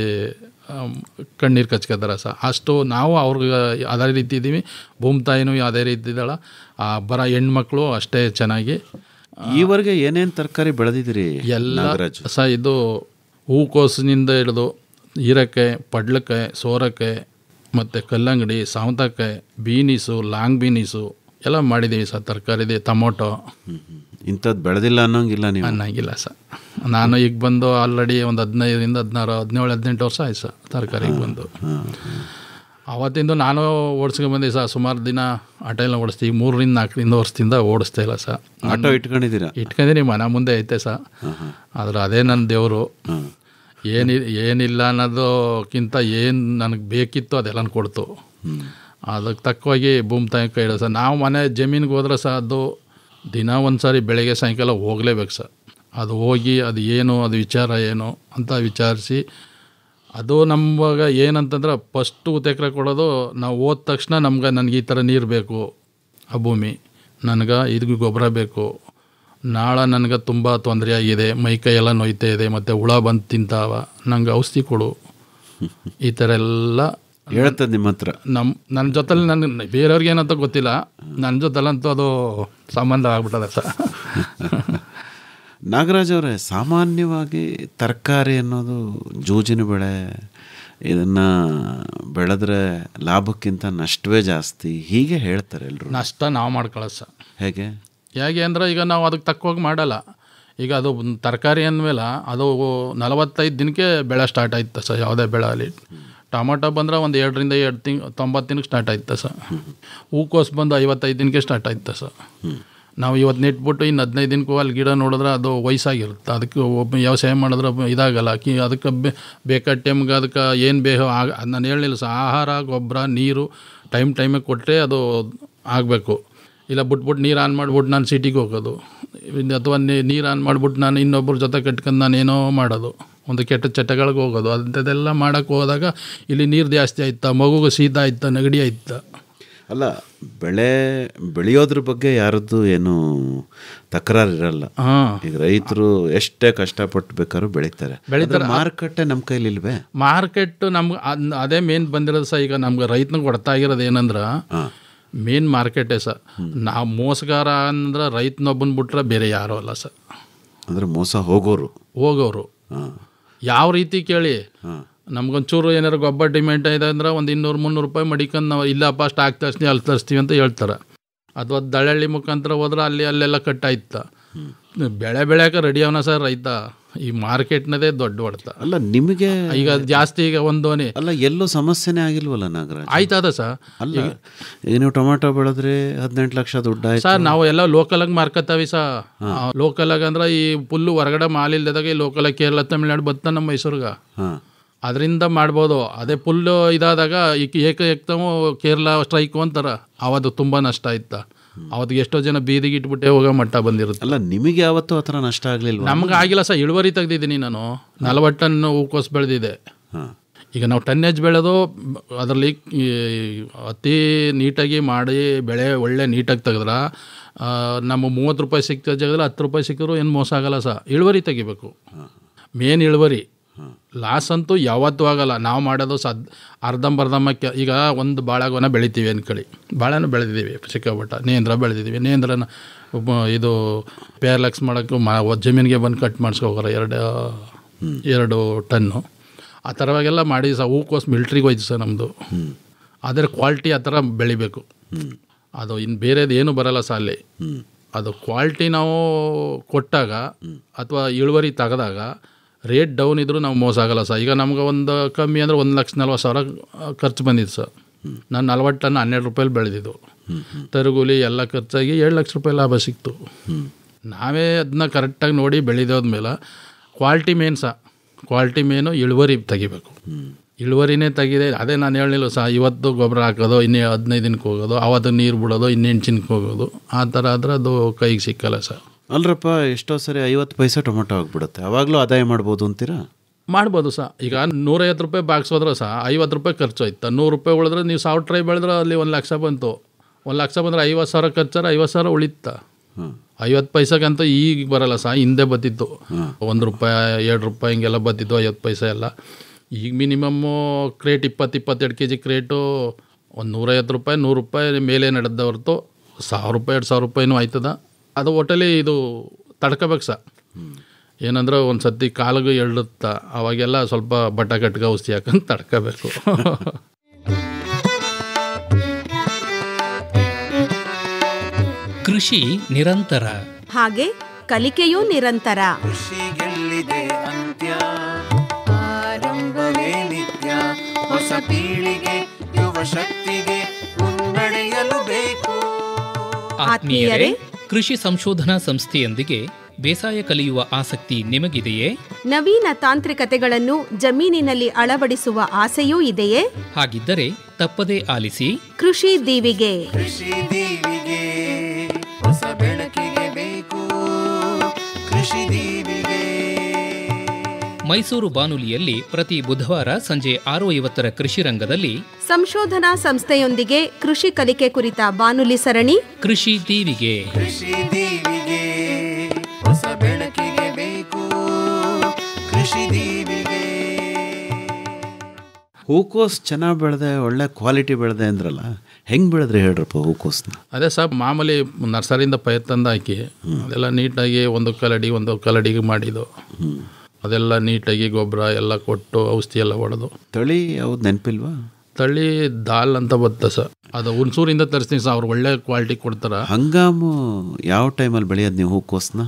ಕಣ್ಣೀರು ಕಚ್ಕೋತಾರೆ ಸ ಅಷ್ಟು ನಾವು ಅವ್ರಿಗೆ ಅದೇ ರೀತಿ ಇದ್ದೀವಿ ಭೂಮಿ ತಾಯಿನೂ ಅದೇ ರೀತಿ ಇದ್ದಾಳೆ ಬರೋ ಹೆಣ್ಮಕ್ಳು ಅಷ್ಟೇ ಚೆನ್ನಾಗಿ ಈವರೆಗೆ ಏನೇನು ತರಕಾರಿ ಬೆಳೆದಿದ್ದೀರಿ ಎಲ್ಲ ಸಹ ಇದು ಹೂಕೋಸಿನಿಂದ ಹಿಡಿದು ಹೀರಕ್ಕೆ ಪಡ್ಲಕಾಯಿ ಸೋರಕ್ಕೆ ಮತ್ತು ಕಲ್ಲಂಗಡಿ ಸಾವಂತಕಾಯಿ ಬೀನಿಸು ಲಾಂಗ್ ಬೀನೀಸು ಎಲ್ಲ ಮಾಡಿದ್ದೀವಿ ಸರ್ ತರಕಾರಿದೆ ಟೊಮೊಟೊ ಇಂಥದ್ದು ಬೆಳೆದಿಲ್ಲ ಅನ್ನೋಂಗಿಲ್ಲ ನೀವು ಅನ್ನಂಗಿಲ್ಲ ಸರ್ ನಾನು ಈಗ ಬಂದು ಆಲ್ರೆಡಿ ಒಂದು ಹದಿನೈದರಿಂದ ಹದಿನಾರು ಹದಿನೇಳು ಹದಿನೆಂಟು ವರ್ಷ ಆಯ್ತು ಸರ್ ತರಕಾರಿ ಬಂದು ಅವತ್ತಿಂದ ನಾನು ಬಂದೆ ಸರ್ ಸುಮಾರು ದಿನ ಎಲ್ಲ ಓಡಿಸ್ತೀವಿ ಮೂರರಿಂದ ನಾಲ್ಕರಿಂದ ವರ್ಷದಿಂದ ಓಡಿಸ್ತಾ ಇಲ್ಲ ಸರ್ ಆಟೋ ಇಟ್ಕೊಂಡಿದ್ದೀರ ಇಟ್ಕೊಂಡಿದ್ದೀನಿ ಮನೆ ಮುಂದೆ ಐತೆ ಸರ್ ಆದ್ರೆ ಅದೇ ನನ್ನ ದೇವರು ಏನಿ ಏನಿಲ್ಲ ಅನ್ನೋದಕ್ಕಿಂತ ಏನು ನನಗೆ ಬೇಕಿತ್ತು ಅದೆಲ್ಲ ಕೊಡ್ತು ಅದಕ್ಕೆ ತಕ್ಕವಾಗಿ ಭೂಮಿ ತಾಯಿ ಕೈ ಸರ್ ನಾವು ಮನೆ ಜಮೀನಿಗೆ ಹೋದ್ರೆ ಸಹ ಅದು ದಿನ ಒಂದು ಸಾರಿ ಬೆಳಗ್ಗೆ ಸಾಯಂಕಾಲ ಹೋಗಲೇಬೇಕು ಸರ್ ಅದು ಹೋಗಿ ಅದು ಏನು ಅದು ವಿಚಾರ ಏನು ಅಂತ ವಿಚಾರಿಸಿ ಅದು ನಮ್ಮಾಗ ಏನಂತಂದ್ರೆ ಫಸ್ಟು ಉತ್ತರ ಕೊಡೋದು ನಾವು ಹೋದ ತಕ್ಷಣ ನಮ್ಗೆ ನನಗೆ ಈ ಥರ ನೀರು ಬೇಕು ಆ ಭೂಮಿ ನನಗೆ ಇದಕ್ಕೆ ಗೊಬ್ಬರ ಬೇಕು ನಾಳೆ ನನಗೆ ತುಂಬ ತೊಂದರೆ ಆಗಿದೆ ಮೈ ಕೈಯೆಲ್ಲ ನೋಯ್ತಾ ಇದೆ ಮತ್ತು ಹುಳ ಬಂದು ತಿಂತಾವ ನಂಗೆ ಔಷಧಿ ಕೊಡು ಈ ಥರ ಎಲ್ಲ ಹೇಳ್ತದೆ ನಿಮ್ಮ ಹತ್ರ ನಮ್ಮ ನನ್ನ ಜೊತೆಲಿ ನನಗೆ ಬೇರೆಯವ್ರಿಗೆ ಏನಂತ ಗೊತ್ತಿಲ್ಲ ನನ್ನ ಜೊತೆಲಂತೂ ಅದು ಸಂಬಂಧ ಆಗ್ಬಿಟ್ಟದ ಸರ್ ನಾಗರಾಜ್ ಅವರೇ ಸಾಮಾನ್ಯವಾಗಿ ತರಕಾರಿ ಅನ್ನೋದು ಜೂಜಿನ ಬೆಳೆ ಇದನ್ನು ಬೆಳೆದ್ರೆ ಲಾಭಕ್ಕಿಂತ ನಷ್ಟವೇ ಜಾಸ್ತಿ ಹೀಗೆ ಹೇಳ್ತಾರೆ ಎಲ್ಲರೂ ನಷ್ಟ ನಾವು ಮಾಡ್ಕೊಳ್ಳೋದು ಸರ್ ಹೇಗೆ ಹೇಗೆ ಅಂದರೆ ಈಗ ನಾವು ಅದಕ್ಕೆ ತಕ್ಕೋಗಿ ಮಾಡಲ್ಲ ಈಗ ಅದು ತರಕಾರಿ ಅಂದಮೇಲೆ ಅದು ನಲವತ್ತೈದು ದಿನಕ್ಕೆ ಬೆಳೆ ಸ್ಟಾರ್ಟ್ ಆಯ್ತು ಸರ್ ಯಾವುದೇ ಬೆಳೆ ಅಲ್ಲಿ ಟೊಮೊಟೊ ಬಂದ್ರೆ ಒಂದು ಎರಡರಿಂದ ಎರಡು ತಿಂಗ್ ತೊಂಬತ್ತು ದಿನಕ್ಕೆ ಸ್ಟಾರ್ಟ್ ಆಯ್ತು ಸರ್ ಹೂಕೋಸು ಬಂದು ಐವತ್ತೈದು ದಿನಕ್ಕೆ ಸ್ಟಾರ್ಟ್ ಆಯ್ತು ಸರ್ ನಾವು ಇವತ್ತು ನೆಟ್ಬಿಟ್ಟು ಇನ್ನು ಹದಿನೈದು ದಿನಕ್ಕೂ ಅಲ್ಲಿ ಗಿಡ ನೋಡಿದ್ರೆ ಅದು ವಯಸ್ಸಾಗಿರುತ್ತೆ ಅದಕ್ಕೆ ಒಬ್ಬ ವ್ಯವಸಾಯ ಮಾಡಿದ್ರೆ ಇದಾಗಲ್ಲ ಕಿ ಅದಕ್ಕೆ ಬೇಕಾದ ಟೈಮ್ಗೆ ಅದಕ್ಕೆ ಏನು ಬೇಕೋ ಆಗ ನಾನು ಹೇಳಲಿಲ್ಲ ಸರ್ ಆಹಾರ ಗೊಬ್ಬರ ನೀರು ಟೈಮ್ ಟೈಮಿಗೆ ಕೊಟ್ಟರೆ ಅದು ಆಗಬೇಕು ಇಲ್ಲ ಬಿಟ್ಬಿಟ್ಟು ನೀರು ಆನ್ ಮಾಡಿಬಿಟ್ಟು ನಾನು ಸಿಟಿಗೆ ಹೋಗೋದು ಅಥವಾ ನೀರು ಆನ್ ಮಾಡಿಬಿಟ್ಟು ನಾನು ಇನ್ನೊಬ್ಬರ ಜೊತೆ ಕಟ್ಕೊಂಡು ಏನೋ ಮಾಡೋದು ಒಂದು ಕೆಟ್ಟ ಚಟಗಳಿಗೆ ಹೋಗೋದು ಅಂಥದ್ದೆಲ್ಲ ಮಾಡೋಕ್ಕೆ ಹೋದಾಗ ಇಲ್ಲಿ ನೀರು ಜಾಸ್ತಿ ಆಯ್ತಾ ಮಗುಗೆ ಶೀತ ಆಯ್ತಾ ನೆಗಡಿ ಆಯ್ತಾ ಅಲ್ಲ ಬೆಳೆ ಬೆಳೆಯೋದ್ರ ಬಗ್ಗೆ ಯಾರದ್ದು ಏನು ತಕರಾರು ಇರಲ್ಲ ಈಗ ರೈತರು ಎಷ್ಟೇ ಕಷ್ಟಪಟ್ಟು ಬೇಕಾದ್ರೂ ಬೆಳೀತಾರೆ ಬೆಳೀತಾರೆ ಮಾರುಕಟ್ಟೆ ನಮ್ಮ ಕೈಲಿ ಇಲ್ವೇ ಮಾರ್ಕೆಟ್ ನಮ್ಗೆ ಅದೇ ಮೇನ್ ಬಂದಿರೋದು ಸಹ ಈಗ ನಮ್ಗೆ ರೈತನ ಕೊಡ್ತಾಗಿರೋದು ಏನಂದ್ರೆ ಮೇನ್ ಮಾರ್ಕೆಟೇ ಸರ್ ನಾವು ಮೋಸಗಾರ ಅಂದ್ರೆ ರೈತನೊಬ್ಬನ ಬಿಟ್ರೆ ಬೇರೆ ಯಾರೂ ಅಲ್ಲ ಸರ್ ಅಂದ್ರೆ ಮೋಸ ಹೋಗೋರು ಹೋಗೋರು ಯಾವ ರೀತಿ ಕೇಳಿ ನಮ್ಗೊಂಚೂರು ಏನಾರು ಗೊಬ್ಬರ ಡಿಮ್ಯಾಂಡ್ ಇದೆ ಅಂದ್ರೆ ಒಂದು ಇನ್ನೂರು ಮುನ್ನೂರು ರೂಪಾಯಿ ಮಡಿಕೊಂಡು ನಾವು ಇಲ್ಲಪ್ಪ ಸ್ಟಾಕ್ ತರಿಸ್ತೀವಿ ಅಲ್ಲಿ ತರಿಸ್ತೀವಿ ಅಂತ ಹೇಳ್ತಾರೆ ಅಥವಾ ದಳಹಳ್ಳಿ ಮುಖಾಂತರ ಹೋದ್ರೆ ಅಲ್ಲಿ ಅಲ್ಲೆಲ್ಲ ಕಟ್ಟಾಯ್ತ ಬೆಳೆ ಬೆಳೆಯಕ್ಕೆ ರೆಡಿ ಅವನ ಸರ್ ರೈತ ಈ ಮಾರ್ಕೆಟ್ನದೇ ದೊಡ್ಡ ಹೊಡೆತ ಅಲ್ಲ ನಿಮಗೆ ಈಗ ಜಾಸ್ತಿ ಈಗ ಒಂದೋನೆ ಅಲ್ಲ ಎಲ್ಲೋ ಸಮಸ್ಯೆನೇ ಆಗಿಲ್ವಲ್ಲ ನಾಗರಾಜ್ ಆಯ್ತದ ಸರ್ ಅಲ್ಲ ಈಗ ನೀವು ಟೊಮೆಟೊ ಬೆಳೆದ್ರೆ ಹದಿನೆಂಟು ಲಕ್ಷ ದುಡ್ಡು ಸರ್ ನಾವು ಎಲ್ಲ ಲೋಕಲ್ ಆಗಿ ಮಾರ್ಕತ್ತಾವಿ ಸರ್ ಲೋಕಲ್ ಅಂದ್ರೆ ಈ ಫುಲ್ಲು ಹೊರಗಡೆ ಮಾಲ್ ಇಲ್ಲದಾಗ ಈ ಲೋಕಲ್ ಕೇರಳ ತಮಿಳ್ನಾಡು ಬತ್ತ ನಮ್ಮ ಮೈಸೂರ್ಗ ಅದರಿಂದ ಮಾಡ್ಬೋದು ಅದೇ ಫುಲ್ಲು ಇದಾದಾಗ ಈಗ ಏಕ ಏಕ್ತವು ಕೇರಳ ಸ್ಟ್ರೈಕು ಅಂತಾರ ಆವಾಗ ತುಂಬ ನಷ್ಟ ಆಯ್ತಾ ಅವತ್ತಿಗೆ ಎಷ್ಟೋ ಜನ ಬೀದಿಗೆ ಇಟ್ಬಿಟ್ಟೆ ಹೋಗೋ ಮಟ್ಟ ಬಂದಿರುತ್ತೆ ಅಲ್ಲ ನಿಮಗೆ ಯಾವತ್ತೂ ಆ ಥರ ನಷ್ಟ ಆಗಲಿಲ್ಲ ನಮ್ಗೆ ಆಗಿಲ್ಲ ಸರ್ ಇಳುವರಿ ತೆಗ್ದಿದ್ದೀನಿ ನಾನು ನಲ್ವತ್ತು ಟನ್ ಹೂಕೋಸು ಬೆಳೆದಿದೆ ಈಗ ನಾವು ಟನ್ ಟನ್ನೇಜ್ ಬೆಳೆದು ಅದರಲ್ಲಿ ಅತಿ ನೀಟಾಗಿ ಮಾಡಿ ಬೆಳೆ ಒಳ್ಳೆ ನೀಟಾಗಿ ತೆಗೆದ್ರ ನಮ್ಮ ಮೂವತ್ತು ರೂಪಾಯಿ ಸಿಕ್ತ ಜಾಗದಲ್ಲಿ ಹತ್ತು ರೂಪಾಯಿ ಸಿಕ್ಕಿದ್ರು ಏನು ಮೋಸ ಆಗಲ್ಲ ಸರ್ ಇಳುವರಿ ತೆಗಿಬೇಕು ಮೇನ್ ಇಳುವರಿ ಲಾಸ್ ಅಂತೂ ಯಾವತ್ತೂ ಆಗಲ್ಲ ನಾವು ಮಾಡೋದು ಸದ್ ಅರ್ಧಂಬರ್ಧಮಕ್ಕೆ ಈಗ ಒಂದು ಬಾಳೆಗೋನ ಬೆಳಿತೀವಿ ಅಂದ್ಕೊಳ್ಳಿ ಬಾಳೆನೂ ಬೆಳೆದಿದ್ದೀವಿ ಸಿಕ್ಕಾಪಟ್ಟ ನೇಂದ್ರ ಬೆಳೆದಿದ್ದೀವಿ ನೇಂದ್ರನ ಇದು ಪೇರ್ಲಕ್ಸ್ ಮಾಡೋಕ್ಕೂ ಮ ಜಮೀನಿಗೆ ಬಂದು ಕಟ್ ಮಾಡಿಸ್ಕೋಗಲ್ಲ ಎರಡು ಎರಡು ಟನ್ನು ಆ ಥರವಾಗೆಲ್ಲ ಮಾಡಿ ಸರ್ ಹೂಕೋಸು ಮಿಲ್ಟ್ರಿಗೆ ಹೋಯ್ತು ಸರ್ ನಮ್ಮದು ಆದರೆ ಕ್ವಾಲಿಟಿ ಆ ಥರ ಬೆಳಿಬೇಕು ಅದು ಇನ್ನು ಬೇರೆದು ಏನೂ ಬರಲ್ಲ ಸರ್ ಅಲ್ಲಿ ಅದು ಕ್ವಾಲಿಟಿ ನಾವು ಕೊಟ್ಟಾಗ ಅಥವಾ ಇಳುವರಿ ತೆಗೆದಾಗ ರೇಟ್ ಡೌನ್ ಇದ್ದರೂ ನಾವು ಮೋಸ ಆಗಲ್ಲ ಸರ್ ಈಗ ನಮ್ಗೆ ಒಂದು ಕಮ್ಮಿ ಅಂದರೆ ಒಂದು ಲಕ್ಷ ನಲ್ವತ್ತು ಸಾವಿರ ಖರ್ಚು ಬಂದಿದ್ದು ಸರ್ ನಾನು ನಲ್ವತ್ತು ಟನ್ ಹನ್ನೆರಡು ರೂಪಾಯಲ್ಲಿ ಬೆಳೆದಿದ್ದು ತರಗುಲಿ ಎಲ್ಲ ಖರ್ಚಾಗಿ ಏಳು ಲಕ್ಷ ರೂಪಾಯಿ ಲಾಭ ಸಿಕ್ತು ನಾವೇ ಅದನ್ನ ಕರೆಕ್ಟಾಗಿ ನೋಡಿ ಮೇಲೆ ಕ್ವಾಲ್ಟಿ ಮೇನ್ ಸಹ ಕ್ವಾಲ್ಟಿ ಮೇನು ಇಳುವರಿ ತೆಗಿಬೇಕು ಇಳುವರಿನೇ ತೆಗಿದೆ ಅದೇ ನಾನು ಹೇಳಿಲ್ಲ ಸಹ ಇವತ್ತು ಗೊಬ್ಬರ ಹಾಕೋದು ಇನ್ನೇ ಹದಿನೈದು ದಿನಕ್ಕೆ ಹೋಗೋದು ಅವತ್ತು ನೀರು ಬಿಡೋದು ಇನ್ನೆಂಟು ಹೋಗೋದು ಆ ಥರ ಆದರೆ ಅದು ಕೈಗೆ ಸಿಕ್ಕಲ್ಲ ಸರ್ ಅಲ್ರಪ್ಪ ಎಷ್ಟೋ ಸರಿ ಐವತ್ತು ಪೈಸೆ ಟೊಮೆಟೊ ಆಗಿಬಿಡುತ್ತೆ ಅವಾಗಲೂ ಆದಾಯ ಮಾಡ್ಬೋದು ಅಂತೀರಾ ಮಾಡ್ಬೋದು ಸಹ ಈಗ ನೂರೈವತ್ತು ರೂಪಾಯಿ ಹೋದ್ರೆ ಸಹ ಐವತ್ತು ರೂಪಾಯಿ ಖರ್ಚು ಆಯ್ತು ನೂರು ರೂಪಾಯಿ ಉಳಿದ್ರೆ ನೀವು ಸಾವಿರ ಟ್ರೈ ಬೆಳೆದ್ರೆ ಅಲ್ಲಿ ಒಂದು ಲಕ್ಷ ಬಂತು ಒಂದು ಲಕ್ಷ ಬಂದರೆ ಐವತ್ತು ಸಾವಿರ ಖರ್ಚಾರೆ ಐವತ್ತು ಸಾವಿರ ಉಳಿತಾ ಐವತ್ತು ಪೈಸೆಗಂತ ಈಗ ಬರಲ್ಲ ಸಹ ಹಿಂದೆ ಬತ್ತಿತ್ತು ಒಂದು ರೂಪಾಯಿ ಎರಡು ರೂಪಾಯಿ ಹಿಂಗೆಲ್ಲ ಬತ್ತಿತ್ತು ಐವತ್ತು ಪೈಸೆ ಎಲ್ಲ ಈಗ ಮಿನಿಮಮ್ಮು ಕ್ರೇಟ್ ಇಪ್ಪತ್ತು ಇಪ್ಪತ್ತೆರಡು ಕೆ ಜಿ ಕ್ರೇಟು ಒಂದು ನೂರೈವತ್ತು ರೂಪಾಯಿ ನೂರು ರೂಪಾಯಿ ಮೇಲೆ ನಡೆದ ಸಾವಿರ ರೂಪಾಯಿ ಎರಡು ಸಾವಿರ ರೂಪಾಯಿನೂ ಆಯ್ತದ ಅದು ಒಟ್ಟಲ್ಲಿ ಇದು ತಡ್ಕೋಬೇಕು ಸ ಏನಂದ್ರೆ ಒಂದು ಸತಿ ಕಾಲಿಗೆ ಎಳ್ಳುತ್ತಾ ಅವಾಗೆಲ್ಲ ಸ್ವಲ್ಪ ಬಟ್ಟ ಕಟ್ಗ ಔಷಧಿ ಹಾಕಂತ ತಡ್ಕೋಬೇಕು ಕೃಷಿ ನಿರಂತರ ಹಾಗೆ ಕಲಿಕೆಯೂ ನಿರಂತರ ಹೊಸ ಯುವ ಶಕ್ತಿಗೆ ಆತ್ಮೀಯರೇ ಕೃಷಿ ಸಂಶೋಧನಾ ಸಂಸ್ಥೆಯೊಂದಿಗೆ ಬೇಸಾಯ ಕಲಿಯುವ ಆಸಕ್ತಿ ನಿಮಗಿದೆಯೇ ನವೀನ ತಾಂತ್ರಿಕತೆಗಳನ್ನು ಜಮೀನಿನಲ್ಲಿ ಅಳವಡಿಸುವ ಆಸೆಯೂ ಇದೆಯೇ ಹಾಗಿದ್ದರೆ ತಪ್ಪದೇ ಆಲಿಸಿ ಕೃಷಿ ದೀವಿಗೆ ಕೃಷಿ ಬೇಕು ಕೃಷಿ ಮೈಸೂರು ಬಾನುಲಿಯಲ್ಲಿ ಪ್ರತಿ ಬುಧವಾರ ಸಂಜೆ ಆರು ಐವತ್ತರ ಕೃಷಿ ರಂಗದಲ್ಲಿ ಸಂಶೋಧನಾ ಸಂಸ್ಥೆಯೊಂದಿಗೆ ಕೃಷಿ ಕಲಿಕೆ ಕುರಿತ ಬಾನುಲಿ ಸರಣಿ ಕೃಷಿ ದೀವಿಗೆ ಹೂಕೋಸ್ ಚೆನ್ನಾಗಿ ಬೆಳೆದೆ ಒಳ್ಳೆ ಕ್ವಾಲಿಟಿ ಬೆಳೆದೆ ಅಂದ್ರಲ್ಲ ಹೆಂಗೆ ಬೆಳೆದ್ರೆ ಹೇಳ್ರಪ್ಪ ಹೂಕೋಸ್ನ ಅದೇ ಸಾಬ್ ಮಾಮೂಲಿ ನರ್ಸರಿಯಿಂದ ಪೈ ಹಾಕಿ ಅದೆಲ್ಲ ನೀಟಾಗಿ ಒಂದು ಕಲಡಿ ಒಂದು ಕಲಡಿಗೆ ಮಾಡಿದ್ದು ಅದೆಲ್ಲ ನೀಟಾಗಿ ಗೊಬ್ಬರ ಎಲ್ಲ ಕೊಟ್ಟು ಔಷಧಿ ಎಲ್ಲ ಹೊಡೆದು ತಳಿ ಯಾವ್ದು ನೆನಪಿಲ್ವಾ ತಳಿ ದಾಲ್ ಅಂತ ಬತ್ತ ಸರ್ ಅದು ಹುಣಸೂರಿಂದ ತರಿಸ್ತೀನಿ ಸರ್ ಅವ್ರು ಒಳ್ಳೆ ಕ್ವಾಲಿಟಿ ಕೊಡ್ತಾರೆ ಹಂಗಾಮು ಯಾವ ಟೈಮಲ್ಲಿ ಬೆಳೆಯೋದು ನೀವು ಹೂಕೋಸ್ನ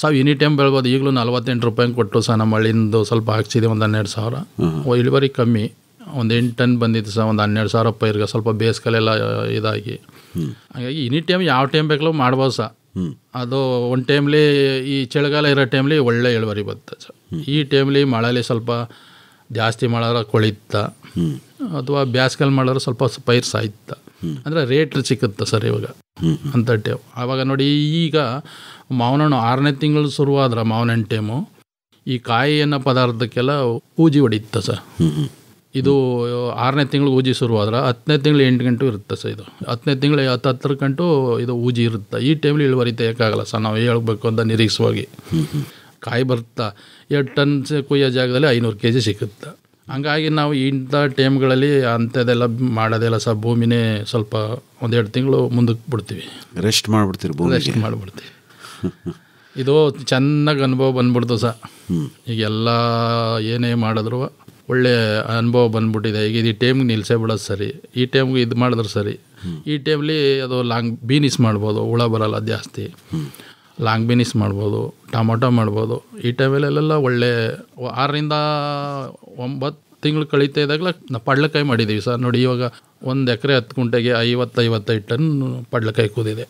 ಸರ್ ಎನಿ ಟೈಮ್ ಬೆಳ್ಬೋದು ಈಗಲೂ ನಲ್ವತ್ತೆಂಟು ರೂಪಾಯಿ ಕೊಟ್ಟು ಸರ್ ನಮ್ಮ ಹಳ್ಳಿಂದು ಸ್ವಲ್ಪ ಹಾಕ್ಸಿದೆ ಒಂದು ಹನ್ನೆರಡು ಸಾವಿರ ಇಳುವರಿ ಕಮ್ಮಿ ಒಂದು ಎಂಟು ಟನ್ ಬಂದಿತ್ತು ಸರ್ ಒಂದು ಹನ್ನೆರಡು ಸಾವಿರ ರೂಪಾಯಿರ್ಗ ಸ್ವಲ್ಪ ಬೇಸ್ಗೆಲೆಲ್ಲ ಇದಾಗಿ ಹಾಗಾಗಿ ಎನಿ ಟೈಮ್ ಯಾವ ಟೈಮ್ ಬೇಕಲ್ಲ ಮಾಡ್ಬೋದು ಸರ್ ಅದು ಒಂದು ಟೈಮ್ಲಿ ಈ ಚಳಿಗಾಲ ಇರೋ ಟೈಮ್ಲಿ ಒಳ್ಳೆ ಇಳುವರಿ ಬರ್ತದೆ ಸರ್ ಈ ಟೈಮ್ಲಿ ಮಳೆಲಿ ಸ್ವಲ್ಪ ಜಾಸ್ತಿ ಮಳೆ ಕೊಳಿತ ಅಥವಾ ಬ್ಯಾಸ್ಗಲ್ಲಿ ಮಾಡಿದ್ರೆ ಸ್ವಲ್ಪ ಪೈರ್ ಸಾಯ್ತ ಅಂದರೆ ರೇಟ್ ಸಿಕ್ಕುತ್ತೆ ಸರ್ ಇವಾಗ ಅಂತ ಟೈಮ್ ಆವಾಗ ನೋಡಿ ಈಗ ಮಾವಿನಣ್ಣು ಆರನೇ ತಿಂಗಳು ಶುರುವಾದ್ರೆ ಮಾವಿನಣ್ಣು ಟೈಮು ಈ ಕಾಯಿ ಅನ್ನೋ ಪದಾರ್ಥಕ್ಕೆಲ್ಲ ಪೂಜಿ ಹೊಡಿತ ಸರ್ ಇದು ಆರನೇ ತಿಂಗಳು ಊಜಿ ಶುರುವಾದ್ರೆ ಹತ್ತನೇ ತಿಂಗಳು ಎಂಟು ಗಂಟೆ ಇರುತ್ತೆ ಸರ್ ಇದು ಹತ್ತನೇ ತಿಂಗಳು ಹತ್ತು ಹತ್ತರ ಗಂಟು ಇದು ಊಜಿ ಇರುತ್ತೆ ಈ ಟೈಮಲ್ಲಿ ಇಳುವರಿ ತೆಗೋಕ್ಕಾಗಲ್ಲ ಸರ್ ನಾವು ಹೇಳ್ಬೇಕು ಅಂತ ನಿರೀಕ್ಷವಾಗಿ ಕಾಯಿ ಬರುತ್ತಾ ಎರಡು ಟನ್ ಕುಯ್ಯೋ ಜಾಗದಲ್ಲಿ ಐನೂರು ಕೆ ಜಿ ಸಿಕ್ಕುತ್ತೆ ಹಂಗಾಗಿ ನಾವು ಇಂಥ ಟೈಮ್ಗಳಲ್ಲಿ ಅಂಥದ್ದೆಲ್ಲ ಮಾಡೋದೆಲ್ಲ ಸಹ ಭೂಮಿನೇ ಸ್ವಲ್ಪ ಒಂದೆರಡು ತಿಂಗಳು ಮುಂದಕ್ಕೆ ಬಿಡ್ತೀವಿ ರೆಸ್ಟ್ ಮಾಡಿಬಿಡ್ತೀವಿ ಭೂಮಿ ರೆಸ್ಟ್ ಮಾಡಿಬಿಡ್ತೀವಿ ಇದು ಚೆನ್ನಾಗಿ ಅನುಭವ ಬಂದ್ಬಿಡ್ತು ಸಹ ಈಗೆಲ್ಲ ಏನೇ ಮಾಡಿದ್ರು ಒಳ್ಳೆ ಅನುಭವ ಬಂದ್ಬಿಟ್ಟಿದೆ ಈಗ ಇದು ಈ ಟೈಮ್ಗೆ ನಿಲ್ಲಿಸೇ ಬಿಡೋದು ಸರಿ ಈ ಟೈಮ್ಗೆ ಇದು ಮಾಡಿದ್ರೆ ಸರಿ ಈ ಟೈಮ್ಲಿ ಅದು ಲಾಂಗ್ ಬೀನಿಸ್ ಮಾಡ್ಬೋದು ಹುಳ ಬರಲ್ಲ ಜಾಸ್ತಿ ಲಾಂಗ್ ಬೀನಿಸ್ ಮಾಡ್ಬೋದು ಟೊಮೊಟೊ ಮಾಡ್ಬೋದು ಈ ಟೈಮಲ್ಲೆಲ್ಲ ಒಳ್ಳೆ ಆರರಿಂದ ಒಂಬತ್ತು ತಿಂಗಳು ಕಳೀತಾ ಇದ್ದಾಗಲೇ ನಾವು ಪಡ್ಲಕಾಯಿ ಮಾಡಿದ್ದೀವಿ ಸರ್ ನೋಡಿ ಇವಾಗ ಒಂದು ಎಕರೆ ಹತ್ತು ಗುಂಟೆಗೆ ಐವತ್ತೈವತ್ತೈದು ಟನ್ ಪಡ್ಲಕಾಯಿ ಕೂದಿದೆ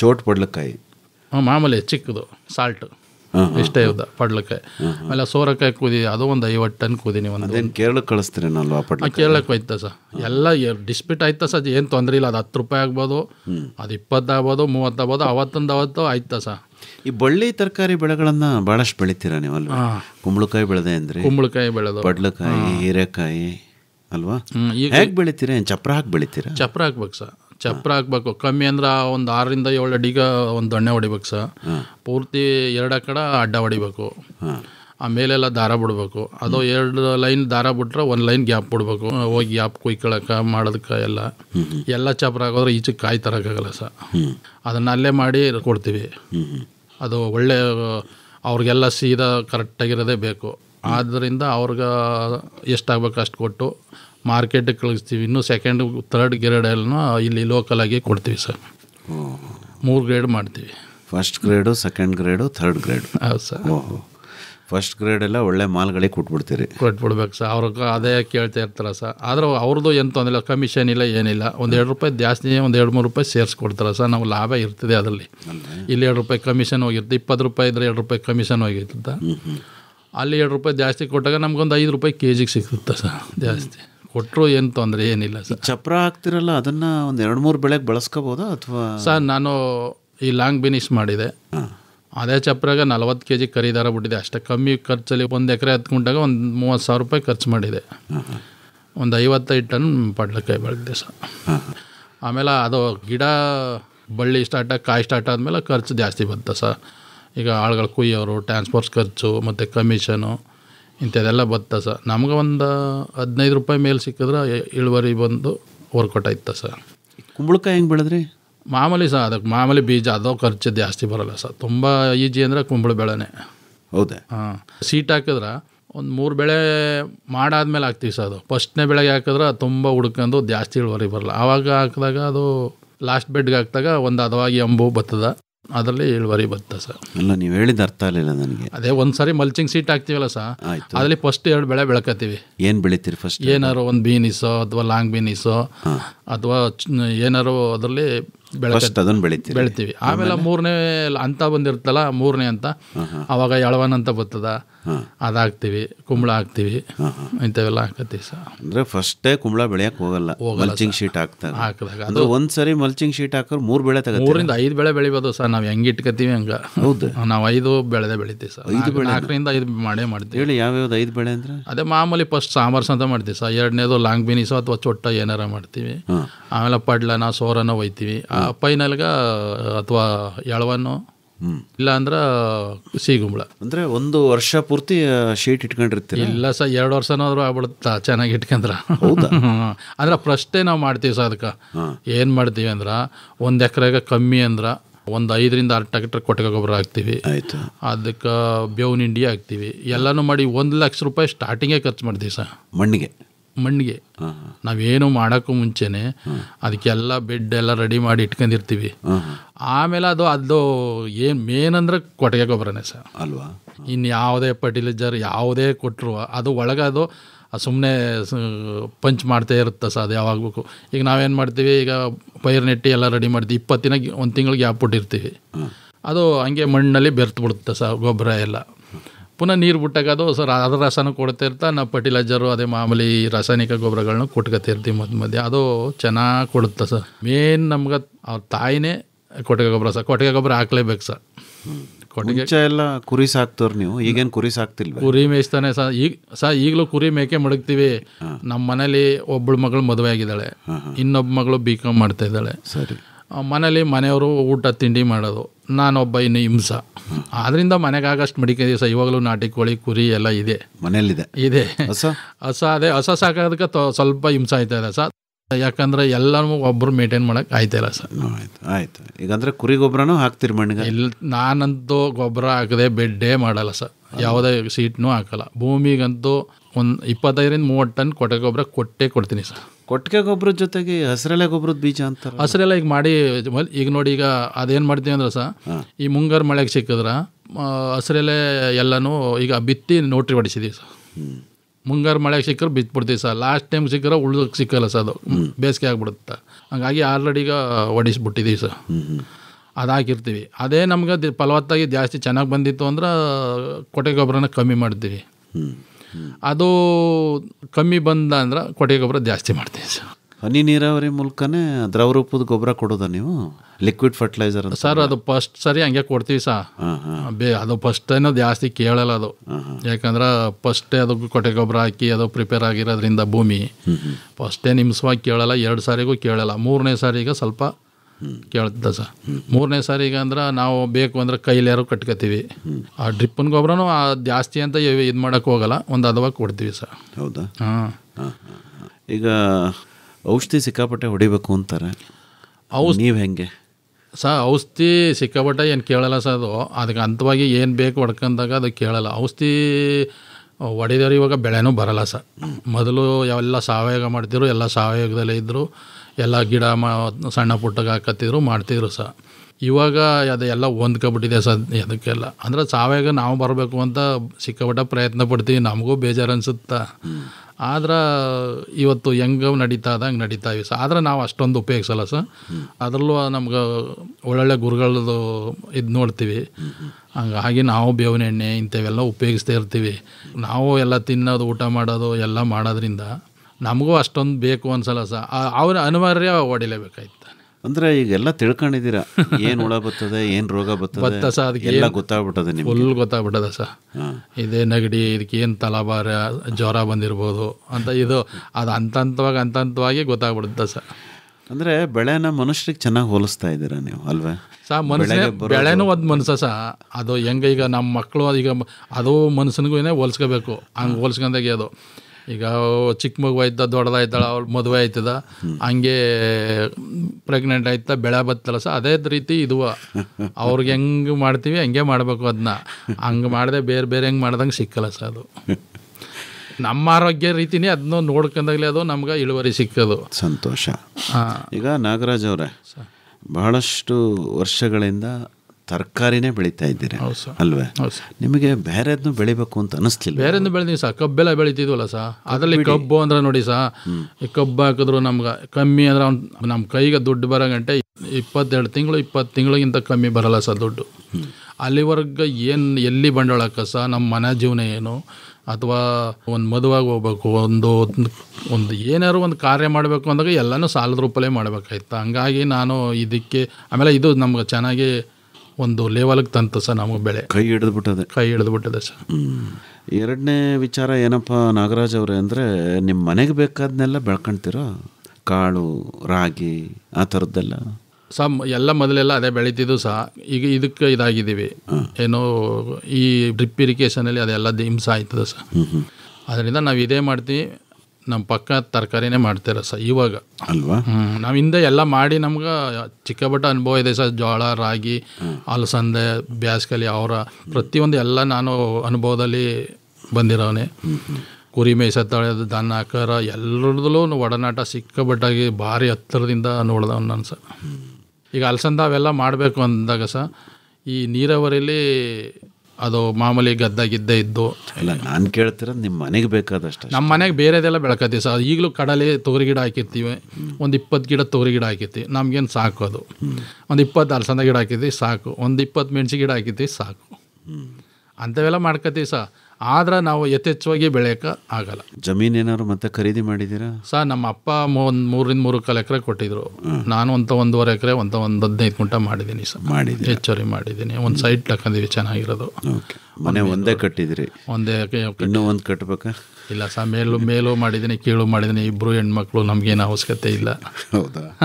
ಚೋಟ್ ಪಡ್ಲಕಾಯಿ ಹಾಂ ಮಾಮೂಲಿ ಚಿಕ್ಕದು ಸಾಲ್ಟು ಇಷ್ಟೇ ಇದ್ದ ಪಡ್ಲಕ್ಕೆ ಆಮೇಲೆ ಸೋರಕಾಯಿ ಕುದಿ ಅದು ಒಂದು ಐವತ್ತು ಟನ್ ಕೂದಿನಿ ಒಂದು ಕೇರಳಕ್ಕೆ ಕಳಿಸ್ತೀರಿ ಕೇರಳಕ್ಕೆ ಹೋಯ್ತಾ ಸರ್ ಎಲ್ಲ ಡಿಸ್ಪ್ಯೂಟ್ ಆಯ್ತಾ ಸರ್ ಏನು ತೊಂದರೆ ಇಲ್ಲ ಅದು ಹತ್ತು ರೂಪಾಯಿ ಆಗ್ಬೋದು ಅದು ಇಪ್ಪತ್ತಾಗ್ಬೋದು ಮೂವತ್ತಾಗ್ಬೋದು ಅವತ್ತೊಂದು ಅವತ್ತು ಆಯ್ತಾ ಸರ್ ಈ ಬಳ್ಳಿ ತರಕಾರಿ ಬೆಳೆಗಳನ್ನ ಬಹಳಷ್ಟು ಬೆಳಿತೀರಾ ನೀವು ಅಲ್ವಾ ಕುಂಬಳಕಾಯಿ ಬೆಳೆದೆ ಅಂದ್ರೆ ಕುಂಬಳಕಾಯಿ ಬೆಳೆದು ಬಡ್ಲಕಾಯಿ ಹೀರೆಕಾಯಿ ಅಲ್ವಾ ಹೇಗೆ ಬೆಳಿತೀರಾ ಚಪ್ರ ಹಾಕಿ ಬೆಳಿತೀರಾ ಚಪ್ರ ಹಾಕ್ಬೇಕು ಸರ್ ಚಪ್ರ ಹಾಕ್ಬೇಕು ಕಮ್ಮಿ ಅಂದ್ರೆ ಒಂದು ಆರರಿಂದ ಏಳು ಅಡಿಗ ಒಂದು ದೊಣ್ಣೆ ಹೊಡಿಬೇಕು ಸರ್ ಪೂರ್ತಿ ಎರಡು ಕಡೆ ಅಡ್ಡ ಹೊಡಿಬೇಕು ಆಮೇಲೆಲ್ಲ ದಾರ ಬಿಡ್ಬೇಕು ಅದು ಎರಡು ಲೈನ್ ದಾರ ಬಿಟ್ರೆ ಒಂದು ಲೈನ್ ಗ್ಯಾಪ್ ಬಿಡ್ಬೇಕು ಹೋಗಿ ಗ್ಯಾಪ್ ಕುಯ್ಕೊಳ್ಳೋಕೆ ಮಾಡೋದಕ್ಕೆ ಎಲ್ಲ ಎಲ್ಲ ಚಪ್ರ ಹಾಕೋದ್ರೆ ಈಚೆ ಕಾಯಿ ತರೋಕ್ಕಾಗಲ್ಲ ಸರ್ ಅದನ್ನ ಅಲ್ಲೇ ಮಾಡಿ ಕೊಡ್ತೀವಿ ಅದು ಒಳ್ಳೆ ಅವ್ರಿಗೆಲ್ಲ ಸೀದಾ ಕರೆಕ್ಟಾಗಿರೋದೇ ಬೇಕು ಆದ್ದರಿಂದ ಅವ್ರಿಗೆ ಎಷ್ಟಾಗಬೇಕು ಅಷ್ಟು ಕೊಟ್ಟು ಮಾರ್ಕೆಟಿಗೆ ಕಳಿಸ್ತೀವಿ ಇನ್ನೂ ಸೆಕೆಂಡ್ ಥರ್ಡ್ ಗ್ರೇಡಲ್ಲೂ ಇಲ್ಲಿ ಆಗಿ ಕೊಡ್ತೀವಿ ಸರ್ ಮೂರು ಗ್ರೇಡ್ ಮಾಡ್ತೀವಿ first grade second grade third grade ಹೌದು ಸರ್ ಫಸ್ಟ್ ಗ್ರೇಡ್ ಎಲ್ಲ ಒಳ್ಳೆ ಮಾಲ್ಗಳಿಗೆ ಕೊಟ್ಬಿಡ್ತೀರಿ ಕೊಟ್ಬಿಡ್ಬೇಕು ಸರ್ ಅವ್ರಿಗೆ ಅದೇ ಕೇಳ್ತಾ ಇರ್ತಾರೆ ಸರ್ ಆದ್ರೆ ಅವ್ರದ್ದು ಏನು ತೊಂದರೆ ಕಮಿಷನ್ ಇಲ್ಲ ಏನಿಲ್ಲ ಒಂದು ಎರಡು ರೂಪಾಯಿ ಜಾಸ್ತಿ ಒಂದು ಎರಡು ಮೂರು ರೂಪಾಯಿ ಸೇರಿಸ್ಕೊಡ್ತಾರೆ ಸರ್ ನಾವು ಲಾಭ ಇರ್ತದೆ ಅದರಲ್ಲಿ ಇಲ್ಲಿ ಎರಡು ರೂಪಾಯಿ ಕಮಿಷನ್ ಹೋಗಿರುತ್ತೆ ಇಪ್ಪತ್ತು ರೂಪಾಯಿ ಇದ್ದರೆ ಎರಡು ರೂಪಾಯಿ ಕಮಿಷನ್ ಹೋಗಿರ್ತದೆ ಅಲ್ಲಿ ಎರಡು ರೂಪಾಯಿ ಜಾಸ್ತಿ ಕೊಟ್ಟಾಗ ನಮಗೊಂದು ಐದು ರೂಪಾಯಿ ಕೆ ಜಿಗೆ ಸಿಕ್ಕುತ್ತೆ ಸರ್ ಜಾಸ್ತಿ ಕೊಟ್ಟರು ಏನು ತೊಂದರೆ ಏನಿಲ್ಲ ಸರ್ ಚಪ್ರ ಹಾಕ್ತಿರಲ್ಲ ಅದನ್ನು ಒಂದು ಎರಡು ಮೂರು ಬೆಳೆಗೆ ಬಳಸ್ಕೋಬೋದಾ ಅಥವಾ ಸರ್ ನಾನು ಈ ಲಾಂಗ್ ಬಿನಿಶ್ ಮಾಡಿದೆ ಅದೇ ಚಪ್ರಾಗ ನಲ್ವತ್ತು ಕೆ ಜಿ ಖರೀದಾರ ಬಿಟ್ಟಿದೆ ಅಷ್ಟೇ ಕಮ್ಮಿ ಖರ್ಚಲ್ಲಿ ಒಂದು ಎಕರೆ ಹತ್ಕೊಂಡಾಗ ಒಂದು ಮೂವತ್ತು ಸಾವಿರ ರೂಪಾಯಿ ಖರ್ಚು ಮಾಡಿದೆ ಒಂದು ಐವತ್ತೈದು ಟನ್ ಪಡ್ಲಕಾಯಿ ಬೆಳಗ್ಗೆ ಸರ್ ಆಮೇಲೆ ಅದು ಗಿಡ ಬಳ್ಳಿ ಸ್ಟಾರ್ಟ್ ಆಗಿ ಕಾಯಿ ಸ್ಟಾರ್ಟ್ ಆದಮೇಲೆ ಖರ್ಚು ಜಾಸ್ತಿ ಬರುತ್ತೆ ಸರ್ ಈಗ ಆಳುಗಳು ಕುಯ್ಯೋರು ಟ್ರಾನ್ಸ್ಪೋರ್ಟ್ಸ್ ಖರ್ಚು ಮತ್ತು ಕಮಿಷನು ಇಂಥದೆಲ್ಲ ಬತ್ತ ಸರ್ ನಮ್ಗೆ ಒಂದು ಹದಿನೈದು ರೂಪಾಯಿ ಮೇಲೆ ಸಿಕ್ಕಿದ್ರೆ ಇಳುವರಿ ಬಂದು ವರ್ಕೌಟ್ ಆಯ್ತಾ ಸರ್ ಕುಂಬಳಕಾಯಿ ಹೆಂಗೆ ಬೆಳೆದ್ರಿ ಮಾಮೂಲಿ ಸರ್ ಅದಕ್ಕೆ ಮಾಮೂಲಿ ಬೀಜ ಅದೋ ಖರ್ಚು ಜಾಸ್ತಿ ಬರಲ್ಲ ಸರ್ ತುಂಬ ಈಜಿ ಅಂದರೆ ಕುಂಬಳ ಬೆಳೆನೇ ಹೌದಾ ಹಾಂ ಸೀಟ್ ಹಾಕಿದ್ರೆ ಒಂದು ಮೂರು ಬೆಳೆ ಮಾಡಾದ್ಮೇಲೆ ಹಾಕ್ತೀವಿ ಸರ್ ಅದು ಫಸ್ಟ್ನೇ ಬೆಳೆಗೆ ಹಾಕಿದ್ರೆ ತುಂಬ ಹುಡ್ಕೊಂಡು ಜಾಸ್ತಿ ಇಳುವರಿ ಬರಲ್ಲ ಆವಾಗ ಹಾಕಿದಾಗ ಅದು ಲಾಸ್ಟ್ ಬೆಡ್ಗೆ ಹಾಕಿದಾಗ ಒಂದು ಅದವಾಗಿ ಅಂಬು ಬತ್ತದ ಅದರಲ್ಲಿ ಇಳುವರಿ ಬರ್ತದೆ ಸರ್ ಇಲ್ಲ ನೀವು ಹೇಳಿದ ಅರ್ಥ ಆಗಲಿಲ್ಲ ನನಗೆ ಅದೇ ಒಂದು ಸಾರಿ ಮಲ್ಚಿಂಗ್ ಸೀಟ್ ಹಾಕ್ತೀವಲ್ಲ ಸರ್ ಅದರಲ್ಲಿ ಫಸ್ಟ್ ಎರಡು ಬೆಳೆ ಬೆಳಕತ್ತೀವಿ ಏನು ಬೆಳಿತೀರಿ ಫಸ್ಟ್ ಏನಾರು ಒಂದು ಬೀನಿಸೋ ಅಥವಾ ಲಾಂಗ್ ಬೀನಿಸೋ ಅಥವಾ ಏನಾರು ಅದರಲ್ಲಿ ಬೆಳಕತ್ತೆ ಬೆಳಿತೀವಿ ಬೆಳಿತೀವಿ ಆಮೇಲೆ ಮೂರನೇ ಅಂತ ಬಂದಿರ್ತಲ್ಲ ಮೂರನೇ ಅಂತ ಅವಾಗ ಎಳವನ್ ಅಂತ ಬರ್ತದ ಅದು ಹಾಕ್ತೀವಿ ಕುಂಬಳ ಹಾಕ್ತೀವಿ ಇಂಥವೆಲ್ಲ ಹಾಕತ್ತೀವಿ ಸರ್ ಅಂದ್ರೆ ಫಸ್ಟೇ ಕುಂಬಳ ಬೆಳೆಯಕ್ಕೆ ಹೋಗಲ್ಲ ಮಲ್ಚಿಂಗ್ ಶೀಟ್ ಹಾಕ್ತಾರೆ ಹಾಕಿದಾಗ ಅದು ಒಂದು ಮಲ್ಚಿಂಗ್ ಶೀಟ್ ಹಾಕಿದ್ರೆ ಮೂರ್ ಬೆಳೆ ತಗೋ ಮೂರಿಂದ ಐದು ಬೆಳೆ ಬೆಳಿಬೋದು ಸರ್ ನಾವು ಹೆಂಗ್ ಇಟ್ಕತ್ತೀವಿ ಹಂಗ ಹೌದು ನಾವ್ ಐದು ಬೆಳೆದೇ ಬೆಳಿತೀವಿ ಸರ್ ಐದು ಬೆಳೆ ನಾಲ್ಕರಿಂದ ಐದು ಮಾಡೇ ಮಾಡ್ತೀವಿ ಹೇಳಿ ಯಾವ್ಯಾವ್ದು ಐದು ಬೆಳೆ ಅಂದ್ರೆ ಅದೇ ಮಾಮೂಲಿ ಫಸ್ಟ್ ಸಾಂಬಾರ್ಸ್ ಅಂತ ಮಾಡ್ತೀವಿ ಸರ್ ಎರಡನೇದು ಲಾಂಗ್ ಬೀನಿಸು ಅಥವಾ ಚೊಟ್ಟ ಏನಾರ ಮಾಡ್ತೀವಿ ಆಮೇಲೆ ಪಡ್ಲನ ಸೋರನ ಒಯ್ತೀವಿ ಪೈನಲ್ಗ ಅಥವಾ ಎಳವನ್ನು ಇಲ್ಲ ಅಂದ್ರೆ ಗುಂಬಳ ಅಂದ್ರೆ ಒಂದು ವರ್ಷ ಪೂರ್ತಿ ಶೀಟ್ ಇಟ್ಕೊಂಡಿರ್ತೀವಿ ಇಲ್ಲ ಸರ್ ಎರಡು ವರ್ಷನಾದ್ರೂ ಆಗ್ಬಿಡುತ್ತಾ ಚೆನ್ನಾಗಿ ಇಟ್ಕೊಂಡ್ರ [LAUGHS] ಅಂದ್ರೆ ಪ್ರಶ್ನೆ ನಾವು ಮಾಡ್ತೀವಿ ಸರ್ ಅದಕ್ಕೆ ಏನು ಮಾಡ್ತೀವಿ ಅಂದ್ರೆ ಒಂದು ಎಕರೆಗೆ ಕಮ್ಮಿ ಅಂದ್ರೆ ಒಂದು ಐದರಿಂದ ಆರು ಕೊಟ್ಟಿಗೆ ಗೊಬ್ಬರ ಹಾಕ್ತೀವಿ ಅದಕ್ಕೆ ಬೇವು ನಿಂಡಿ ಹಾಕ್ತೀವಿ ಎಲ್ಲನೂ ಮಾಡಿ ಒಂದು ಲಕ್ಷ ರೂಪಾಯಿ ಸ್ಟಾರ್ಟಿಂಗೇ ಖರ್ಚು ಮಾಡ್ತೀವಿ ಸರ್ ಮಣ್ಣಿಗೆ ಮಣ್ಣಿಗೆ ನಾವೇನು ಮಾಡೋಕ್ಕೂ ಮುಂಚೆನೆ ಅದಕ್ಕೆಲ್ಲ ಬೆಡ್ ಎಲ್ಲ ರೆಡಿ ಮಾಡಿ ಇಟ್ಕೊಂಡಿರ್ತೀವಿ ಆಮೇಲೆ ಅದು ಅದು ಏನು ಮೇನ್ ಅಂದರೆ ಕೊಟ್ಟಿಗೆ ಗೊಬ್ಬರನೇ ಸರ್ ಅಲ್ವಾ ಇನ್ನು ಯಾವುದೇ ಫರ್ಟಿಲೈಸರ್ ಯಾವುದೇ ಕೊಟ್ಟರು ಅದು ಅದು ಸುಮ್ಮನೆ ಪಂಚ್ ಮಾಡ್ತಾ ಇರುತ್ತೆ ಸರ್ ಅದು ಯಾವಾಗಬೇಕು ಈಗ ನಾವೇನು ಮಾಡ್ತೀವಿ ಈಗ ಪೈರ್ ನೆಟ್ಟಿ ಎಲ್ಲ ರೆಡಿ ಮಾಡ್ತೀವಿ ಇಪ್ಪತ್ತು ದಿನ ಒಂದು ತಿಂಗಳಿಗೆ ಬಿಟ್ಟಿರ್ತೀವಿ ಅದು ಹಂಗೆ ಮಣ್ಣಲ್ಲಿ ಬೆರ್ತು ಬಿಡುತ್ತೆ ಸರ್ ಗೊಬ್ಬರ ಎಲ್ಲ ಪುನಃ ನೀರು ಬಿಟ್ಟಾಗ ಅದು ಸರ್ ಅದರ ರಸನೂ ಇರ್ತಾ ನಾವು ಫರ್ಟಿಲೈಜರು ಅದೇ ಮಾಮೂಲಿ ರಾಸಾಯನಿಕ ಗೊಬ್ಬರಗಳನ್ನ ಕೊಟ್ಕೊತಿರ್ತೀವಿ ಮಧ್ಯ ಮಧ್ಯೆ ಅದು ಚೆನ್ನಾಗಿ ಕೊಡುತ್ತೆ ಸರ್ ಮೇನ್ ನಮ್ಗೆ ಅವ್ರ ತಾಯಿನೇ ಕೊಟ್ಟಿಗೆ ಗೊಬ್ಬರ ಸರ್ ಕೊಟ್ಟಿಗೆ ಗೊಬ್ಬರ ಹಾಕ್ಲೇಬೇಕು ಸರ್ ಕೊಟ್ಟಿಗೆ ಎಲ್ಲ ಕುರಿ ಸಾಕ್ತವ್ರು ನೀವು ಈಗೇನು ಕುರಿ ಸಾಕ್ತಿಲ್ಲ ಕುರಿ ಮೇಯಿಸ್ತಾನೆ ಸರ್ ಈಗ ಸರ್ ಈಗಲೂ ಕುರಿ ಮೇಕೆ ಮಡಗ್ತೀವಿ ನಮ್ಮ ಮನೇಲಿ ಒಬ್ಬಳು ಮಗಳು ಮದುವೆ ಆಗಿದ್ದಾಳೆ ಇನ್ನೊಬ್ಬ ಮಗಳು ಬಿ ಕಾಮ್ ಮಾಡ್ತಾ ಇದ್ದಾಳೆ ಸರಿ ಮನೇಲಿ ಮನೆಯವರು ಊಟ ತಿಂಡಿ ಮಾಡೋದು ನಾನೊಬ್ಬ ಇನ್ನು ಹಿಂಸ ಆದ್ರಿಂದ ಮನೆಗಾಗಷ್ಟು ಮಡಿಕೆ ದಿವಸ ಇವಾಗಲೂ ನಾಟಿ ಕೋಳಿ ಕುರಿ ಎಲ್ಲ ಇದೆ ಮನೆಯಲ್ಲಿದೆ ಇದೆ ಹಸ ಅದೇ ಹಸ ಸಾಕೋದಕ್ಕೆ ಸ್ವಲ್ಪ ಹಿಂಸ ಆಯ್ತಾ ಇದೆ ಸರ್ ಯಾಕಂದ್ರೆ ಎಲ್ಲರೂ ಒಬ್ಬರು ಮೇಂಟೈನ್ ಮಾಡಕ್ ಇಲ್ಲ ಸರ್ ಆಯ್ತು ಆಯ್ತು ಈಗಂದ್ರೆ ಕುರಿ ಗೊಬ್ಬರನೂ ಹಾಕ್ತಿರಿ ಮಣ್ಣಿಗೆ ಇಲ್ಲಿ ನಾನಂತೂ ಗೊಬ್ಬರ ಹಾಕದೆ ಬೆಡ್ಡೇ ಮಾಡಲ್ಲ ಸರ್ ಯಾವುದೇ ಸೀಟ್ನೂ ಹಾಕಲ್ಲ ಭೂಮಿಗಂತೂ ಒಂದು ಇಪ್ಪತ್ತೈದರಿಂದ ಮೂವತ್ತು ಟನ್ ಕೊಟ್ಟೆ ಗೊಬ್ಬರ ಕೊಟ್ಟೇ ಕೊಡ್ತೀನಿ ಸರ್ ಕೊಟ್ಟಿಗೆ ಗೊಬ್ಬರದ ಜೊತೆಗೆ ಹಸಿರೆಲೆ ಗೊಬ್ಬರದ ಬೀಜ ಅಂತ ಹಸಿರೆಲ್ಲ ಈಗ ಮಾಡಿ ಈಗ ನೋಡಿ ಈಗ ಅದೇನು ಮಾಡ್ತೀವಿ ಅಂದ್ರೆ ಸ ಈ ಮುಂಗಾರು ಮಳೆಗೆ ಸಿಕ್ಕಿದ್ರೆ ಹಸಿರೆಲೆ ಎಲ್ಲನೂ ಈಗ ಬಿತ್ತಿ ನೋಟ್ರಿ ಹೊಡಿಸಿದೀವಿ ಸರ್ ಮುಂಗಾರು ಮಳೆಗೆ ಸಿಕ್ಕರೆ ಬಿತ್ಬಿಡ್ತೀವಿ ಸರ್ ಲಾಸ್ಟ್ ಟೈಮ್ ಸಿಕ್ಕರೆ ಉಳ್ದಕ್ಕೆ ಸಿಕ್ಕಲ್ಲ ಸರ್ ಅದು ಬೇಸಿಗೆ ಆಗ್ಬಿಡುತ್ತೆ ಹಂಗಾಗಿ ಆಲ್ರೆಡಿ ಈಗ ಹೊಡಿಸ್ಬಿಟ್ಟಿದ್ದೀವಿ ಸರ್ ಅದು ಹಾಕಿರ್ತೀವಿ ಅದೇ ನಮ್ಗೆ ಫಲವತ್ತಾಗಿ ಜಾಸ್ತಿ ಚೆನ್ನಾಗಿ ಬಂದಿತ್ತು ಅಂದ್ರೆ ಕೊಟ್ಟೆ ಗೊಬ್ಬರನ ಕಮ್ಮಿ ಮಾಡ್ತೀವಿ ಅದು ಕಮ್ಮಿ ಬಂದ ಅಂದ್ರೆ ಕೊಟ್ಟಿಗೆ ಗೊಬ್ಬರ ಜಾಸ್ತಿ ಮಾಡ್ತೀವಿ ಸರ್ ಹನಿ ನೀರಾವರಿ ಮೂಲಕನೇ ದ್ರವ ರೂಪದ ಗೊಬ್ಬರ ಕೊಡೋದ ನೀವು ಲಿಕ್ವಿಡ್ ಫರ್ಟಿಲೈಸರ್ ಸರ್ ಅದು ಫಸ್ಟ್ ಸರಿ ಹಂಗೆ ಕೊಡ್ತೀವಿ ಸರ್ ಬೇ ಅದು ಫಸ್ಟ್ ಏನೋ ಜಾಸ್ತಿ ಕೇಳಲ್ಲ ಅದು ಯಾಕಂದ್ರೆ ಫಸ್ಟೇ ಅದು ಕೊಟ್ಟೆ ಗೊಬ್ಬರ ಹಾಕಿ ಅದು ಪ್ರಿಪೇರ್ ಆಗಿರೋದ್ರಿಂದ ಭೂಮಿ ಫಸ್ಟೇ ನಿಮ್ಸವಾಗಿ ಕೇಳಲ್ಲ ಎರಡು ಸಾರಿಗೂ ಕೇಳಲ್ಲ ಮೂರನೇ ಸಾರಿಗೆ ಸ್ವಲ್ಪ ಕೇಳ್ತಿದ್ದ ಸರ್ ಮೂರನೇ ಸಾರಿ ಈಗ ಅಂದ್ರೆ ನಾವು ಬೇಕು ಅಂದ್ರೆ ಕೈಲಿ ಯಾರು ಕಟ್ಕೋತೀವಿ ಆ ಡ್ರಿಪ್ಪನ್ ಗೊಬ್ಬರನು ಆ ಜಾಸ್ತಿ ಅಂತ ಇದು ಮಾಡೋಕ್ಕೆ ಹೋಗಲ್ಲ ಒಂದು ಅದವಾಗ ಕೊಡ್ತೀವಿ ಸರ್ ಹೌದಾ ಹಾಂ ಈಗ ಔಷಧಿ ಸಿಕ್ಕಾಪಟ್ಟೆ ಹೊಡಿಬೇಕು ಅಂತಾರೆ ಅವು ನೀವು ಹೆಂಗೆ ಸರ್ ಔಷಧಿ ಸಿಕ್ಕಾಪಟ್ಟೆ ಏನು ಕೇಳಲ್ಲ ಸರ್ ಅದು ಅದಕ್ಕೆ ಅಂತವಾಗಿ ಏನು ಬೇಕು ಹೊಡ್ಕೊಂಡಾಗ ಅದು ಕೇಳಲ್ಲ ಔಷಧಿ ಹೊಡೆದವ್ರು ಇವಾಗ ಬೆಳೆನೂ ಬರಲ್ಲ ಸರ್ ಮೊದಲು ಯಾವೆಲ್ಲ ಸಾವಯವ ಮಾಡ್ತಿದ್ರು ಎಲ್ಲ ಸಾವಯವದಲ್ಲೇ ಇದ್ದರು ಎಲ್ಲ ಗಿಡ ಮ ಸಣ್ಣ ಪುಟ್ಟಗೆ ಹಾಕತ್ತಿದ್ರು ಮಾಡ್ತಿದ್ರು ಸಹ ಇವಾಗ ಅದೆಲ್ಲ ಹೊಂದ್ಕೊಬಿಟ್ಟಿದೆ ಸರ್ ಅದಕ್ಕೆಲ್ಲ ಅಂದರೆ ಸಾವಯವ ನಾವು ಬರಬೇಕು ಅಂತ ಸಿಕ್ಕಾಪಟ್ಟೆ ಪ್ರಯತ್ನ ಪಡ್ತೀವಿ ನಮಗೂ ಬೇಜಾರು ಅನ್ಸುತ್ತೆ ಆದ್ರೆ ಇವತ್ತು ಹೆಂಗ ನಡೀತಾ ಅದಂಗೆ ನಡೀತಾ ಇವೆ ಸರ್ ಆದ್ರೆ ನಾವು ಅಷ್ಟೊಂದು ಉಪಯೋಗಿಸಲ್ಲ ಸ ಅದರಲ್ಲೂ ನಮ್ಗೆ ಒಳ್ಳೊಳ್ಳೆ ಗುರುಗಳದ್ದು ಇದು ನೋಡ್ತೀವಿ ಹಂಗಾಗಿ ನಾವು ಬೇವಿನ ಎಣ್ಣೆ ಇಂಥವೆಲ್ಲ ಉಪಯೋಗಿಸ್ತಾ ಇರ್ತೀವಿ ನಾವು ಎಲ್ಲ ತಿನ್ನೋದು ಊಟ ಮಾಡೋದು ಎಲ್ಲ ಮಾಡೋದ್ರಿಂದ ನಮಗೂ ಅಷ್ಟೊಂದು ಬೇಕು ಅನ್ಸಲ್ಲ ಸಹ ಅವನ ಅನಿವಾರ್ಯ ಓಡಿಲೇಬೇಕಾಯ್ತಾನೆ ಅಂದ್ರೆ ಈಗೆಲ್ಲ ತಿಳ್ಕೊಂಡಿದ್ದೀರಾ ಏನು ಹುಳ ಬರ್ತದೆ ಏನು ರೋಗ ಬರ್ತದೆ ಅದಕ್ಕೆ ಎಲ್ಲ ಗೊತ್ತಾಗ್ಬಿಟ್ಟದೆ ಫುಲ್ ಗೊತ್ತಾಗ್ಬಿಟ್ಟದ ಸಹ ಇದೇ ನೆಗಡಿ ಇದಕ್ಕೆ ಏನು ತಲಾಭಾರ ಜ್ವರ ಬಂದಿರ್ಬೋದು ಅಂತ ಇದು ಅದು ಹಂತ ಹಂತವಾಗಿ ಹಂತವಾಗಿ ಗೊತ್ತಾಗ್ಬಿಡುತ್ತೆ ಸಹ ಅಂದ್ರೆ ಬೆಳೆನ ಮನುಷ್ಯರಿಗೆ ಚೆನ್ನಾಗಿ ಹೋಲಿಸ್ತಾ ಇದ್ದೀರಾ ನೀವು ಅಲ್ವೇ ಸಹ ಮನುಷ್ಯ ಬೆಳೆನೂ ಒಂದು ಮನುಷ್ಯ ಸಹ ಅದು ಹೆಂಗ ಈಗ ನಮ್ಮ ಮಕ್ಕಳು ಈಗ ಅದು ಮನುಷ್ಯನಿಗೂ ಏನೇ ಹೋಲಿಸ್ಕೋಬೇಕು ಹಂಗೆ ಹೋಲಿಸ್ಕೊಂಡಾಗೆ ಅದು ಈಗ ಚಿಕ್ಕ ಮಗು ಆಯ್ತ ದೊಡ್ಡದಾಯ್ತಾಳ ಅವ್ಳು ಮದುವೆ ಆಯ್ತದ ಹಂಗೆ ಪ್ರೆಗ್ನೆಂಟ್ ಆಯ್ತ ಬೆಳೆ ಬತ್ತಲ್ಲ ಸ ಅದೇ ರೀತಿ ಇದು ಅವ್ರಿಗೆ ಹೆಂಗೆ ಮಾಡ್ತೀವಿ ಹಂಗೆ ಮಾಡಬೇಕು ಅದನ್ನ ಹಂಗೆ ಮಾಡಿದೆ ಬೇರೆ ಬೇರೆ ಹೆಂಗೆ ಮಾಡ್ದಂಗೆ ಸಿಕ್ಕಲ್ಲ ಸರ್ ಅದು ನಮ್ಮ ಆರೋಗ್ಯ ರೀತಿನೇ ಅದನ್ನ ನೋಡ್ಕೊಂಡಾಗಲೇ ಅದು ನಮ್ಗೆ ಇಳುವರಿ ಸಿಕ್ಕದು ಸಂತೋಷ ಈಗ ನಾಗರಾಜ್ ಅವರೇ ಬಹಳಷ್ಟು ವರ್ಷಗಳಿಂದ ತರಕಾರಿನೇ ಬೆಳೀತಾ ಇದ್ದೀರಿ ಅಲ್ವೇ ನಿಮಗೆ ಬೇರೆದ್ನು ಬೆಳಿಬೇಕು ಅಂತ ಅನಿಸ್ತಿಲ್ಲ ಬೇರೆದ್ದು ಬೆಳೆದೀವಿ ಸರ್ ಕಬ್ಬೆಲ್ಲ ಬೆಳಿತಿದ್ವಲ್ಲ ಸರ್ ಅದರಲ್ಲಿ ಕಬ್ಬು ಅಂದ್ರೆ ನೋಡಿ ಸರ್ ಕಬ್ಬು ಹಾಕಿದ್ರು ನಮ್ಗೆ ಕಮ್ಮಿ ಅಂದ್ರೆ ನಮ್ಮ ಕೈಗೆ ದುಡ್ಡು ಬರೋ ಗಂಟೆ ಇಪ್ಪತ್ತೆರಡು ತಿಂಗಳು ಇಪ್ಪತ್ತು ತಿಂಗಳಿಗಿಂತ ಕಮ್ಮಿ ಬರಲ್ಲ ಸರ್ ದುಡ್ಡು ಅಲ್ಲಿವರೆಗೆ ಏನು ಎಲ್ಲಿ ಬಂಡವಾಳ ಹಾಕ ನಮ್ಮ ಮನೆ ಜೀವನ ಏನು ಅಥವಾ ಒಂದು ಮದುವೆಗೆ ಹೋಗ್ಬೇಕು ಒಂದು ಒಂದು ಏನಾದ್ರು ಒಂದು ಕಾರ್ಯ ಮಾಡಬೇಕು ಅಂದಾಗ ಎಲ್ಲನೂ ಸಾಲದ ರೂಪಲ್ಲೇ ಮಾಡಬೇಕಾಯ್ತು ಹಂಗಾಗಿ ನಾನು ಇದಕ್ಕೆ ಆಮೇಲೆ ಇದು ನಮ್ಗೆ ಚೆನ್ನಾಗಿ ಒಂದು ಲೆವೆಲ್ಗೆ ತಂತು ಸರ್ ನಮಗೆ ಬೆಳೆ ಕೈ ಬಿಟ್ಟದೆ ಕೈ ಬಿಟ್ಟದೆ ಸರ್ ಎರಡನೇ ವಿಚಾರ ಏನಪ್ಪ ನಾಗರಾಜ್ ಅವರೇ ಅಂದರೆ ನಿಮ್ಮ ಮನೆಗೆ ಬೇಕಾದನ್ನೆಲ್ಲ ಬೆಳ್ಕೊಳ್ತೀರಾ ಕಾಳು ರಾಗಿ ಆ ಥರದ್ದೆಲ್ಲ ಸ ಎಲ್ಲ ಮೊದಲೆಲ್ಲ ಅದೇ ಬೆಳೀತಿದ್ದು ಸಹ ಈಗ ಇದಕ್ಕೆ ಇದಾಗಿದ್ದೀವಿ ಏನೋ ಈ ಡ್ರಿಪ್ ಇರಿಗೇಷನಲ್ಲಿ ಅದೆಲ್ಲ ಹಿಂಸೆ ಆಯ್ತದ ಸರ್ ಅದರಿಂದ ನಾವು ಇದೇ ಮಾಡ್ತೀವಿ ನಮ್ಮ ಪಕ್ಕ ತರಕಾರಿನೇ ಮಾಡ್ತಾರೆ ಸರ್ ಇವಾಗ ಅಲ್ವಾ ನಾವು ಹಿಂದೆ ಎಲ್ಲ ಮಾಡಿ ನಮ್ಗೆ ಚಿಕ್ಕಪಟ್ಟ ಅನುಭವ ಇದೆ ಸರ್ ಜೋಳ ರಾಗಿ ಅಲಸಂದೆ ಬ್ಯಾಸ್ಕಲಿ ಅವರ ಪ್ರತಿಯೊಂದು ಎಲ್ಲ ನಾನು ಅನುಭವದಲ್ಲಿ ಬಂದಿರೋನೆ ಕುರಿ ಮೇಯ್ಸ ದನ ಆಕಾರ ಎಲ್ಲರದಲ್ಲೂ ಒಡನಾಟ ಸಿಕ್ಕಬಟ್ಟಾಗಿ ಭಾರಿ ಹತ್ತಿರದಿಂದ ನೋಡ್ದವ್ ನಾನು ಸರ್ ಈಗ ಅಲಸಂದ ಅವೆಲ್ಲ ಮಾಡಬೇಕು ಅಂದಾಗ ಸರ್ ಈ ನೀರಾವರಿಲಿ ಅದು ಮಾಮೂಲಿ ಗದ್ದಾಗಿದ್ದ ಇದ್ದು ಇಲ್ಲ ನಾನು ಕೇಳ್ತಿರೋದು ನಿಮ್ಮ ಮನೆಗೆ ಬೇಕಾದಷ್ಟು ನಮ್ಮ ಮನೆಗೆ ಬೇರೆದೆಲ್ಲ ಬೆಳಕತ್ತೀವಿ ಸರ್ ಈಗಲೂ ಕಡಲೆ ತೊಗರಿ ಗಿಡ ಹಾಕಿರ್ತೀವಿ ಒಂದು ಇಪ್ಪತ್ತು ಗಿಡ ತೊಗರಿ ಗಿಡ ಹಾಕಿರ್ತೀವಿ ನಮಗೇನು ಸಾಕು ಅದು ಒಂದು ಇಪ್ಪತ್ತು ಅಲಸಂದ ಗಿಡ ಹಾಕಿದ್ವಿ ಸಾಕು ಒಂದು ಇಪ್ಪತ್ತು ಮೆಣಸಿ ಗಿಡ ಹಾಕಿದ್ದೀವಿ ಸಾಕು ಅಂಥವೆಲ್ಲ ಮಾಡ್ಕೊತೀವಿ ಸರ್ ಆದ್ರೆ ನಾವು ಯಥೇಚ್ಛವಾಗಿ ಬೆಳೆಯೋಕೆ ಆಗಲ್ಲ ಜಮೀನು ಏನಾದ್ರು ಮತ್ತೆ ಖರೀದಿ ಮಾಡಿದ್ದೀರಾ ಸರ್ ನಮ್ಮ ಅಪ್ಪ ಒಂದು ಮೂರಿಂದ ಮೂರು ಕಾಲು ಎಕರೆ ಕೊಟ್ಟಿದ್ರು ನಾನು ಅಂತ ಒಂದೂವರೆ ಎಕರೆ ಅಂತ ಒಂದು ಹದಿನೈದು ಗುಂಟ ಮಾಡಿದ್ದೀನಿ ಸರ್ ಮಾಡಿದ್ದೀನಿ ಹೆಚ್ಚುವರಿ ಮಾಡಿದ್ದೀನಿ ಒಂದು ಸೈಟ್ ತಕ್ಕಂದಿವಿ ಚೆನ್ನಾಗಿರೋದು ಮನೆ ಒಂದೇ ಕಟ್ಟಿದ್ರಿ ಒಂದೇ ಇನ್ನೂ ಒಂದು ಕಟ್ಟಬೇಕಾ ಇಲ್ಲ ಸರ್ ಮೇಲೂ ಮೇಲೂ ಮಾಡಿದ್ದೀನಿ ಕೀಳು ಮಾಡಿದ್ದೀನಿ ಇಬ್ಬರು ಹೆಣ್ಮಕ್ಳು ನಮ್ಗೇನು ಅವಶ್ಯಕತೆ ಇಲ್ಲ ಹೌದಾ [LAUGHS]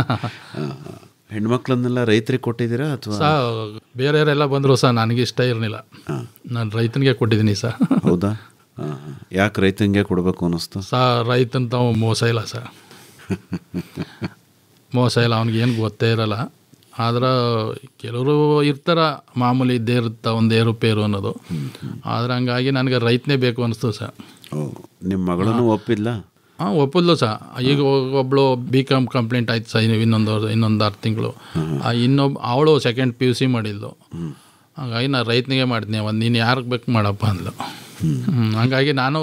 ಹೆಣ್ಮಕ್ಳನ್ನೆಲ್ಲ ರೈತರಿಗೆ ಕೊಟ್ಟಿದ್ದೀರಾ ಅಥವಾ ಬೇರೆಯವರೆಲ್ಲ ಬಂದರು ಸಹ ನನಗೆ ಇಷ್ಟ ಇರಲಿಲ್ಲ ನಾನು ರೈತನಿಗೆ ಕೊಟ್ಟಿದ್ದೀನಿ ಸರ್ ಹೌದಾ ಯಾಕೆ ರೈತನಿಗೆ ಕೊಡಬೇಕು ಅನ್ನಿಸ್ತು ಸರ್ ರೈತನ ತಾವು ಮೋಸ ಇಲ್ಲ ಸರ್ [LAUGHS] ಮೋಸ ಇಲ್ಲ ಅವ್ನಿಗೆ ಏನು ಗೊತ್ತೇ ಇರಲ್ಲ ಆದ್ರೆ ಕೆಲವರು ಇರ್ತಾರ ಮಾಮೂಲಿ ಇದ್ದೇ ಇರುತ್ತೆ ಒಂದು ಪೇರು ಅನ್ನೋದು ಆದ್ರೆ ಹಂಗಾಗಿ ನನಗೆ ರೈತನೇ ಬೇಕು ಅನಿಸ್ತು ಸರ್ ನಿಮ್ಮ ಮಗಳನ್ನು ಒಪ್ಪಿಲ್ಲ ಹಾಂ ಒಪ್ಪಿದ್ಲು ಸಹ ಈಗ ಒಬ್ಬಳು ಬಿ ಕಾಮ್ ಕಂಪ್ಲೇಂಟ್ ಆಯ್ತು ಸಹ ಇನ್ನೊಂದು ಇನ್ನೊಂದು ಆರು ತಿಂಗಳು ಇನ್ನೊಬ್ಬ ಅವಳು ಸೆಕೆಂಡ್ ಪಿ ಯು ಸಿ ಮಾಡಿದ್ಲು ಹಂಗಾಗಿ ನಾನು ರೈತನಿಗೆ ಮಾಡಿದ್ನಿ ಒಂದು ನೀನು ಯಾರಿಗೆ ಬೇಕು ಮಾಡಪ್ಪ ಅಂದ್ಲು ಹಂಗಾಗಿ ನಾನು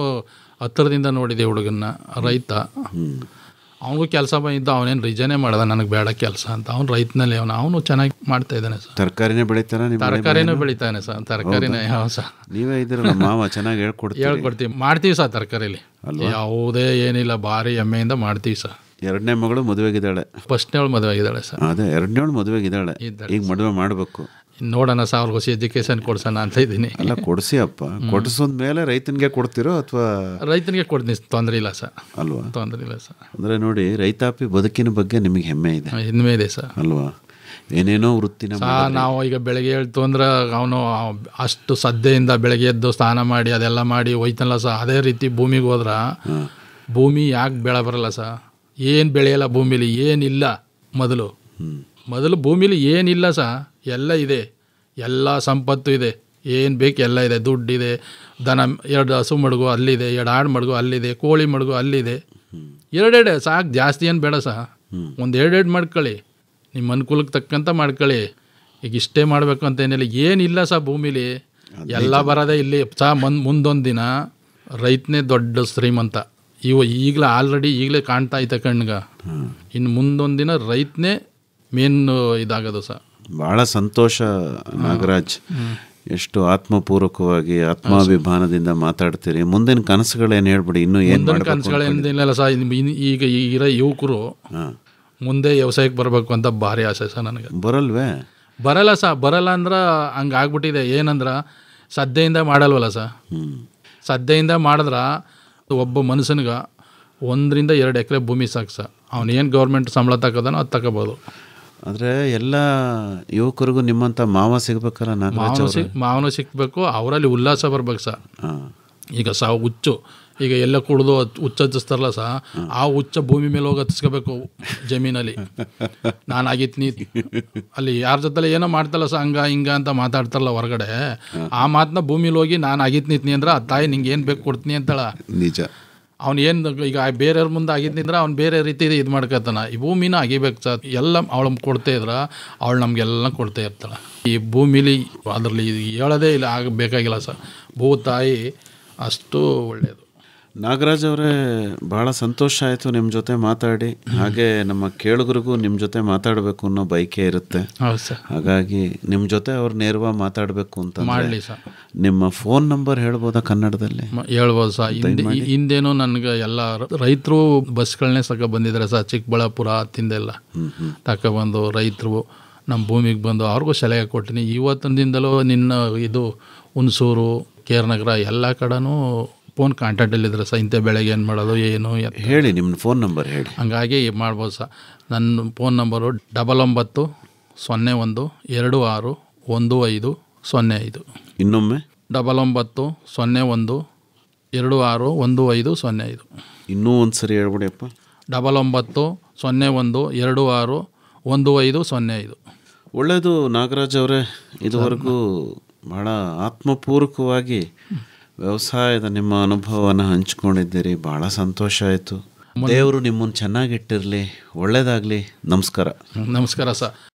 ಹತ್ತಿರದಿಂದ ನೋಡಿದೆ ಹುಡುಗನ್ನ ರೈತ ಅವನಿಗೂ ಕೆಲಸ ಬಂದಿದ್ದ ಅವನೇನು ರಿಜನೇ ಮಾಡ್ದ ನನಗೆ ಬೇಡ ಕೆಲಸ ಅಂತ ಅವ್ನು ರೈತನಲ್ಲಿ ಅವನು ಅವನು ಚೆನ್ನಾಗಿ ಮಾಡ್ತಾ ಇದ್ದಾನೆ ಸರ್ ತರಕಾರಿನೇ ಬೆಳಿತಾನೆ ತರಕಾರಿನೂ ಬೆಳಿತಾನೆ ಸರ್ ತರಕಾರಿನೇ ಯಾವ ಸರ್ ನೀವೇ ಇದ್ದೀರಲ್ಲ ಮಾವ ಚೆನ್ನಾಗಿ ಹೇಳ್ಕೊಡ್ತೀವಿ ಹೇಳ್ಕೊಡ್ತೀವಿ ಮಾಡ್ತೀವಿ ಸರ್ ತರಕಾರಿಲಿ ಯಾವುದೇ ಏನಿಲ್ಲ ಭಾರಿ ಎಮ್ಮೆಯಿಂದ ಮಾಡ್ತೀವಿ ಸರ್ ಎರಡನೇ ಮಗಳು ಮದುವೆಗಿದ್ದಾಳೆ ಫಸ್ಟ್ನೇವಳು ಮದುವೆಗಿದ್ದಾಳೆ ಸರ್ ಅದೇ ಎರಡನೇವಳು ಮದುವೆಗಿದ್ದಾಳೆ ಈಗ ಮದುವೆ ಮಾಡಬೇಕು ನೋಡೋಣ ಸಾವಿರ ಹೊಸ ಎಜುಕೇಶನ್ ಕೊಡ್ಸೋಣ ಅಂತ ಇದ್ದೀನಿ ಅಲ್ಲ ಕೊಡಿಸಿ ಅಪ್ಪ ಕೊಡಿಸೋದ ಮೇಲೆ ರೈತನಿಗೆ ಕೊಡ್ತಿರೋ ಅಥವಾ ರೈತನಿಗೆ ಕೊಡ್ತೀನಿ ತೊಂದರೆ ಇಲ್ಲ ಸರ್ ಅಲ್ವಾ ತೊಂದರೆ ಇಲ್ಲ ಸರ್ ಅಂದರೆ ನೋಡಿ ರೈತಾಪಿ ಬದುಕಿನ ಬಗ್ಗೆ ನಿಮಗೆ ಹೆಮ್ಮೆ ಇದೆ ಹೆಮ್ಮೆ ಇದೆ ಸರ್ ಅಲ್ವಾ ಏನೇನೋ ವೃತ್ತಿನ ನಾವು ಈಗ ಬೆಳಗ್ಗೆ ಹೇಳ್ತು ಅಂದ್ರೆ ಅವನು ಅಷ್ಟು ಸದ್ದೆಯಿಂದ ಬೆಳಗ್ಗೆ ಎದ್ದು ಸ್ನಾನ ಮಾಡಿ ಅದೆಲ್ಲ ಮಾಡಿ ಹೋಯ್ತಲ್ಲ ಸರ್ ಅದೇ ರೀತಿ ಭೂಮಿಗೆ ಹೋದ್ರೆ ಭೂಮಿ ಯಾಕೆ ಬೆಳೆ ಬರಲ್ಲ ಸರ್ ಏನು ಬೆಳೆಯಲ್ಲ ಭೂಮಿಲಿ ಏನಿಲ್ಲ ಮೊದಲು ಮೊದಲು ಭೂಮಿಲಿ ಏನಿಲ್ಲ ಸರ್ ಎಲ್ಲ ಇದೆ ಎಲ್ಲ ಸಂಪತ್ತು ಇದೆ ಏನು ಬೇಕು ಎಲ್ಲ ಇದೆ ದುಡ್ಡಿದೆ ದನ ಎರಡು ಹಸು ಮಡಗು ಅಲ್ಲಿದೆ ಎರಡು ಆಡು ಮಡಗು ಅಲ್ಲಿದೆ ಕೋಳಿ ಮಡಗು ಅಲ್ಲಿದೆ ಎರಡೆರಡು ಸಾಕು ಜಾಸ್ತಿ ಏನು ಬೇಡ ಸಹ ಒಂದು ಎರಡೆರಡು ಮಾಡ್ಕೊಳ್ಳಿ ನಿಮ್ಮ ಅನುಕೂಲಕ್ಕೆ ತಕ್ಕಂತ ಮಾಡ್ಕೊಳ್ಳಿ ಈಗ ಇಷ್ಟೇ ಮಾಡಬೇಕು ಅಂತ ಏನಿಲ್ಲ ಏನಿಲ್ಲ ಸಹ ಭೂಮಿಲಿ ಎಲ್ಲ ಬರೋದೇ ಇಲ್ಲಿ ಸಹ ಮನ್ ಮುಂದೊಂದು ದಿನ ರೈತನೇ ದೊಡ್ಡ ಶ್ರೀಮಂತ ಇವ ಈಗಲೇ ಆಲ್ರೆಡಿ ಈಗಲೇ ಕಾಣ್ತಾ ಐತೆ ಕಣ್ಗ ಇನ್ನು ಮುಂದೊಂದು ದಿನ ರೈತನೇ ಮೇನ್ ಇದಾಗೋದು ಸಹ ಭಾಳ ಸಂತೋಷ ನಾಗರಾಜ್ ಎಷ್ಟು ಆತ್ಮಪೂರ್ವಕವಾಗಿ ಆತ್ಮಾಭಿಮಾನದಿಂದ ಮಾತಾಡ್ತೀರಿ ಮುಂದಿನ ಕನಸುಗಳೇನು ಹೇಳ್ಬಿಡಿ ಇನ್ನೂ ಏನು ಕನಸುಗಳೇನಿಲ್ಲ ಸರ್ ಈಗ ಇರೋ ಯುವಕರು ಮುಂದೆ ವ್ಯವಸಾಯಕ್ಕೆ ಬರಬೇಕು ಅಂತ ಭಾರಿ ಆಸೆ ಸರ್ ನನಗೆ ಬರಲ್ವೇ ಬರಲ್ಲ ಸರ್ ಬರಲ್ಲ ಅಂದ್ರೆ ಹಂಗೆ ಆಗ್ಬಿಟ್ಟಿದೆ ಏನಂದ್ರೆ ಸದ್ದೆಯಿಂದ ಮಾಡಲ್ವಲ್ಲ ಸರ್ ಸದ್ದೆಯಿಂದ ಮಾಡಿದ್ರೆ ಒಬ್ಬ ಮನುಷ್ಯನಿಗೆ ಒಂದರಿಂದ ಎರಡು ಎಕರೆ ಭೂಮಿ ಸಾಕು ಸರ್ ಅವನೇನು ಗೌರ್ಮೆಂಟ್ ಸಂಬಳ ತಗೋದಾನೋ ಅದು ತಗೋಬೋದು ಆದರೆ ಎಲ್ಲ ಯುವಕರಿಗೂ ನಿಮ್ಮಂಥ ಮಾವ ಸಿಗ್ಬೇಕಲ್ಲ ನಾಗರಾಜ್ ಸಿಗ್ ಮಾವನ ಸಿಗ್ಬೇಕು ಅವರಲ್ಲಿ ಉಲ್ಲಾಸ ಬರ್ಬೇಕು ಸಹ ಈಗ ಸಹ ಹುಚ್ಚು ಈಗ ಎಲ್ಲ ಕುಡಿದು ಹುಚ್ಚ ಹಚ್ಚಿಸ್ತಾರಲ್ಲ ಸಹ ಆ ಹುಚ್ಚ ಭೂಮಿ ಮೇಲೆ ಹೋಗಿ ಹತ್ತಿಸ್ಕೋಬೇಕು ಜಮೀನಲ್ಲಿ [LAUGHS] ನಾನು ಅಲ್ಲಿ ಯಾರ ಜೊತೆಲ್ಲ ಏನೋ ಮಾಡ್ತಾರಲ್ಲ ಸಹ ಹಂಗ ಹಿಂಗ ಅಂತ ಮಾತಾಡ್ತಾರಲ್ಲ ಹೊರಗಡೆ ಆ ಮಾತನ್ನ ಭೂಮಿಲಿ ಹೋಗಿ ನಾನು ಆಗಿತ್ನಿತ್ನಿ ಅಂದ್ರೆ ಆ ತಾಯಿ ನಿಂಗೆ ಏನು ಬೇಕು ಕೊಡ್ತೀನಿ ಅಂತಳ ನಿಜ ಅವ್ನು ಏನು ಈಗ ಬೇರೆಯವ್ರ ಮುಂದೆ ಆಗಿದ್ನಿಂದ್ರೆ ಅವ್ನು ಬೇರೆ ರೀತಿ ಇದು ಮಾಡ್ಕೊತಾನೆ ಈ ಭೂಮಿನ ಆಗಿಬೇಕು ಸರ್ ಎಲ್ಲ ಅವಳು ಕೊಡ್ತಾ ಇದ್ರೆ ಅವಳು ನಮಗೆಲ್ಲ ಕೊಡ್ತಾ ಇರ್ತಾಳೆ ಈ ಭೂಮಿಲಿ ಅದರಲ್ಲಿ ಹೇಳೋದೇ ಇಲ್ಲ ಆಗಬೇಕಾಗಿಲ್ಲ ಸರ್ ಭೂ ತಾಯಿ ಅಷ್ಟು ಒಳ್ಳೆಯದು ನಾಗರಾಜ್ ಅವರೇ ಬಹಳ ಸಂತೋಷ ಆಯಿತು ನಿಮ್ಮ ಜೊತೆ ಮಾತಾಡಿ ಹಾಗೆ ನಮ್ಮ ಕೇಳುಗರಿಗೂ ನಿಮ್ಮ ಜೊತೆ ಮಾತಾಡಬೇಕು ಅನ್ನೋ ಬಯಕೆ ಇರುತ್ತೆ ಹಾಗಾಗಿ ನಿಮ್ಮ ಜೊತೆ ಅವ್ರು ನೇರವಾಗಿ ಮಾತಾಡಬೇಕು ಅಂತ ಮಾಡಲಿ ಸರ್ ನಿಮ್ಮ ಫೋನ್ ನಂಬರ್ ಹೇಳ್ಬೋದಾ ಕನ್ನಡದಲ್ಲಿ ಹೇಳ್ಬೋದು ಸರ್ ಹಿಂದೇನು ನನಗೆ ಎಲ್ಲ ರೈತರು ಬಸ್ಗಳನ್ನೇ ಸಕ ಬಂದಿದ್ದಾರೆ ಸರ್ ಚಿಕ್ಕಬಳ್ಳಾಪುರ ಹತ್ತಿಂದೆಲ್ಲ ತಗೊಬಂದು ರೈತರು ನಮ್ಮ ಭೂಮಿಗೆ ಬಂದು ಅವ್ರಿಗೂ ಸಲಹೆ ಕೊಟ್ಟಿನಿ ಇವತ್ತಿನಿಂದಲೂ ನಿನ್ನ ಇದು ಹುಣಸೂರು ಕೇರ್ನಗರ ಎಲ್ಲ ಕಡೆನೂ ಫೋನ್ ಕಾಂಟ್ಯಾಕ್ಟಲ್ಲಿದ್ದರೆ ಸಹ ಇಂಥ ಬೆಳಗ್ಗೆ ಏನು ಮಾಡೋದು ಏನು ಹೇಳಿ ನಿಮ್ಮ ಫೋನ್ ನಂಬರ್ ಹೇಳಿ ಹಂಗಾಗಿ ಮಾಡ್ಬೋದು ಸರ್ ನನ್ನ ಫೋನ್ ನಂಬರು ಡಬಲ್ ಒಂಬತ್ತು ಸೊನ್ನೆ ಒಂದು ಎರಡು ಆರು ಒಂದು ಐದು ಸೊನ್ನೆ ಐದು ಇನ್ನೊಮ್ಮೆ ಡಬಲ್ ಒಂಬತ್ತು ಸೊನ್ನೆ ಒಂದು ಎರಡು ಆರು ಒಂದು ಐದು ಸೊನ್ನೆ ಐದು ಇನ್ನೂ ಒಂದು ಸರಿ ಹೇಳ್ಬಿಡಿಯಪ್ಪ ಡಬಲ್ ಒಂಬತ್ತು ಸೊನ್ನೆ ಒಂದು ಎರಡು ಆರು ಒಂದು ಐದು ಸೊನ್ನೆ ಐದು ಒಳ್ಳೆಯದು ನಾಗರಾಜ್ ಅವರೇ ಇದುವರೆಗೂ ಬಹಳ ಆತ್ಮಪೂರ್ವಕವಾಗಿ ವ್ಯವಸಾಯದ ನಿಮ್ಮ ಅನುಭವವನ್ನು ಹಂಚ್ಕೊಂಡಿದ್ದೀರಿ ಬಹಳ ಸಂತೋಷ ಆಯಿತು ದೇವರು ನಿಮ್ಮನ್ನು ಚೆನ್ನಾಗಿಟ್ಟಿರಲಿ ಒಳ್ಳೇದಾಗ್ಲಿ ನಮಸ್ಕಾರ ನಮಸ್ಕಾರ ಸರ್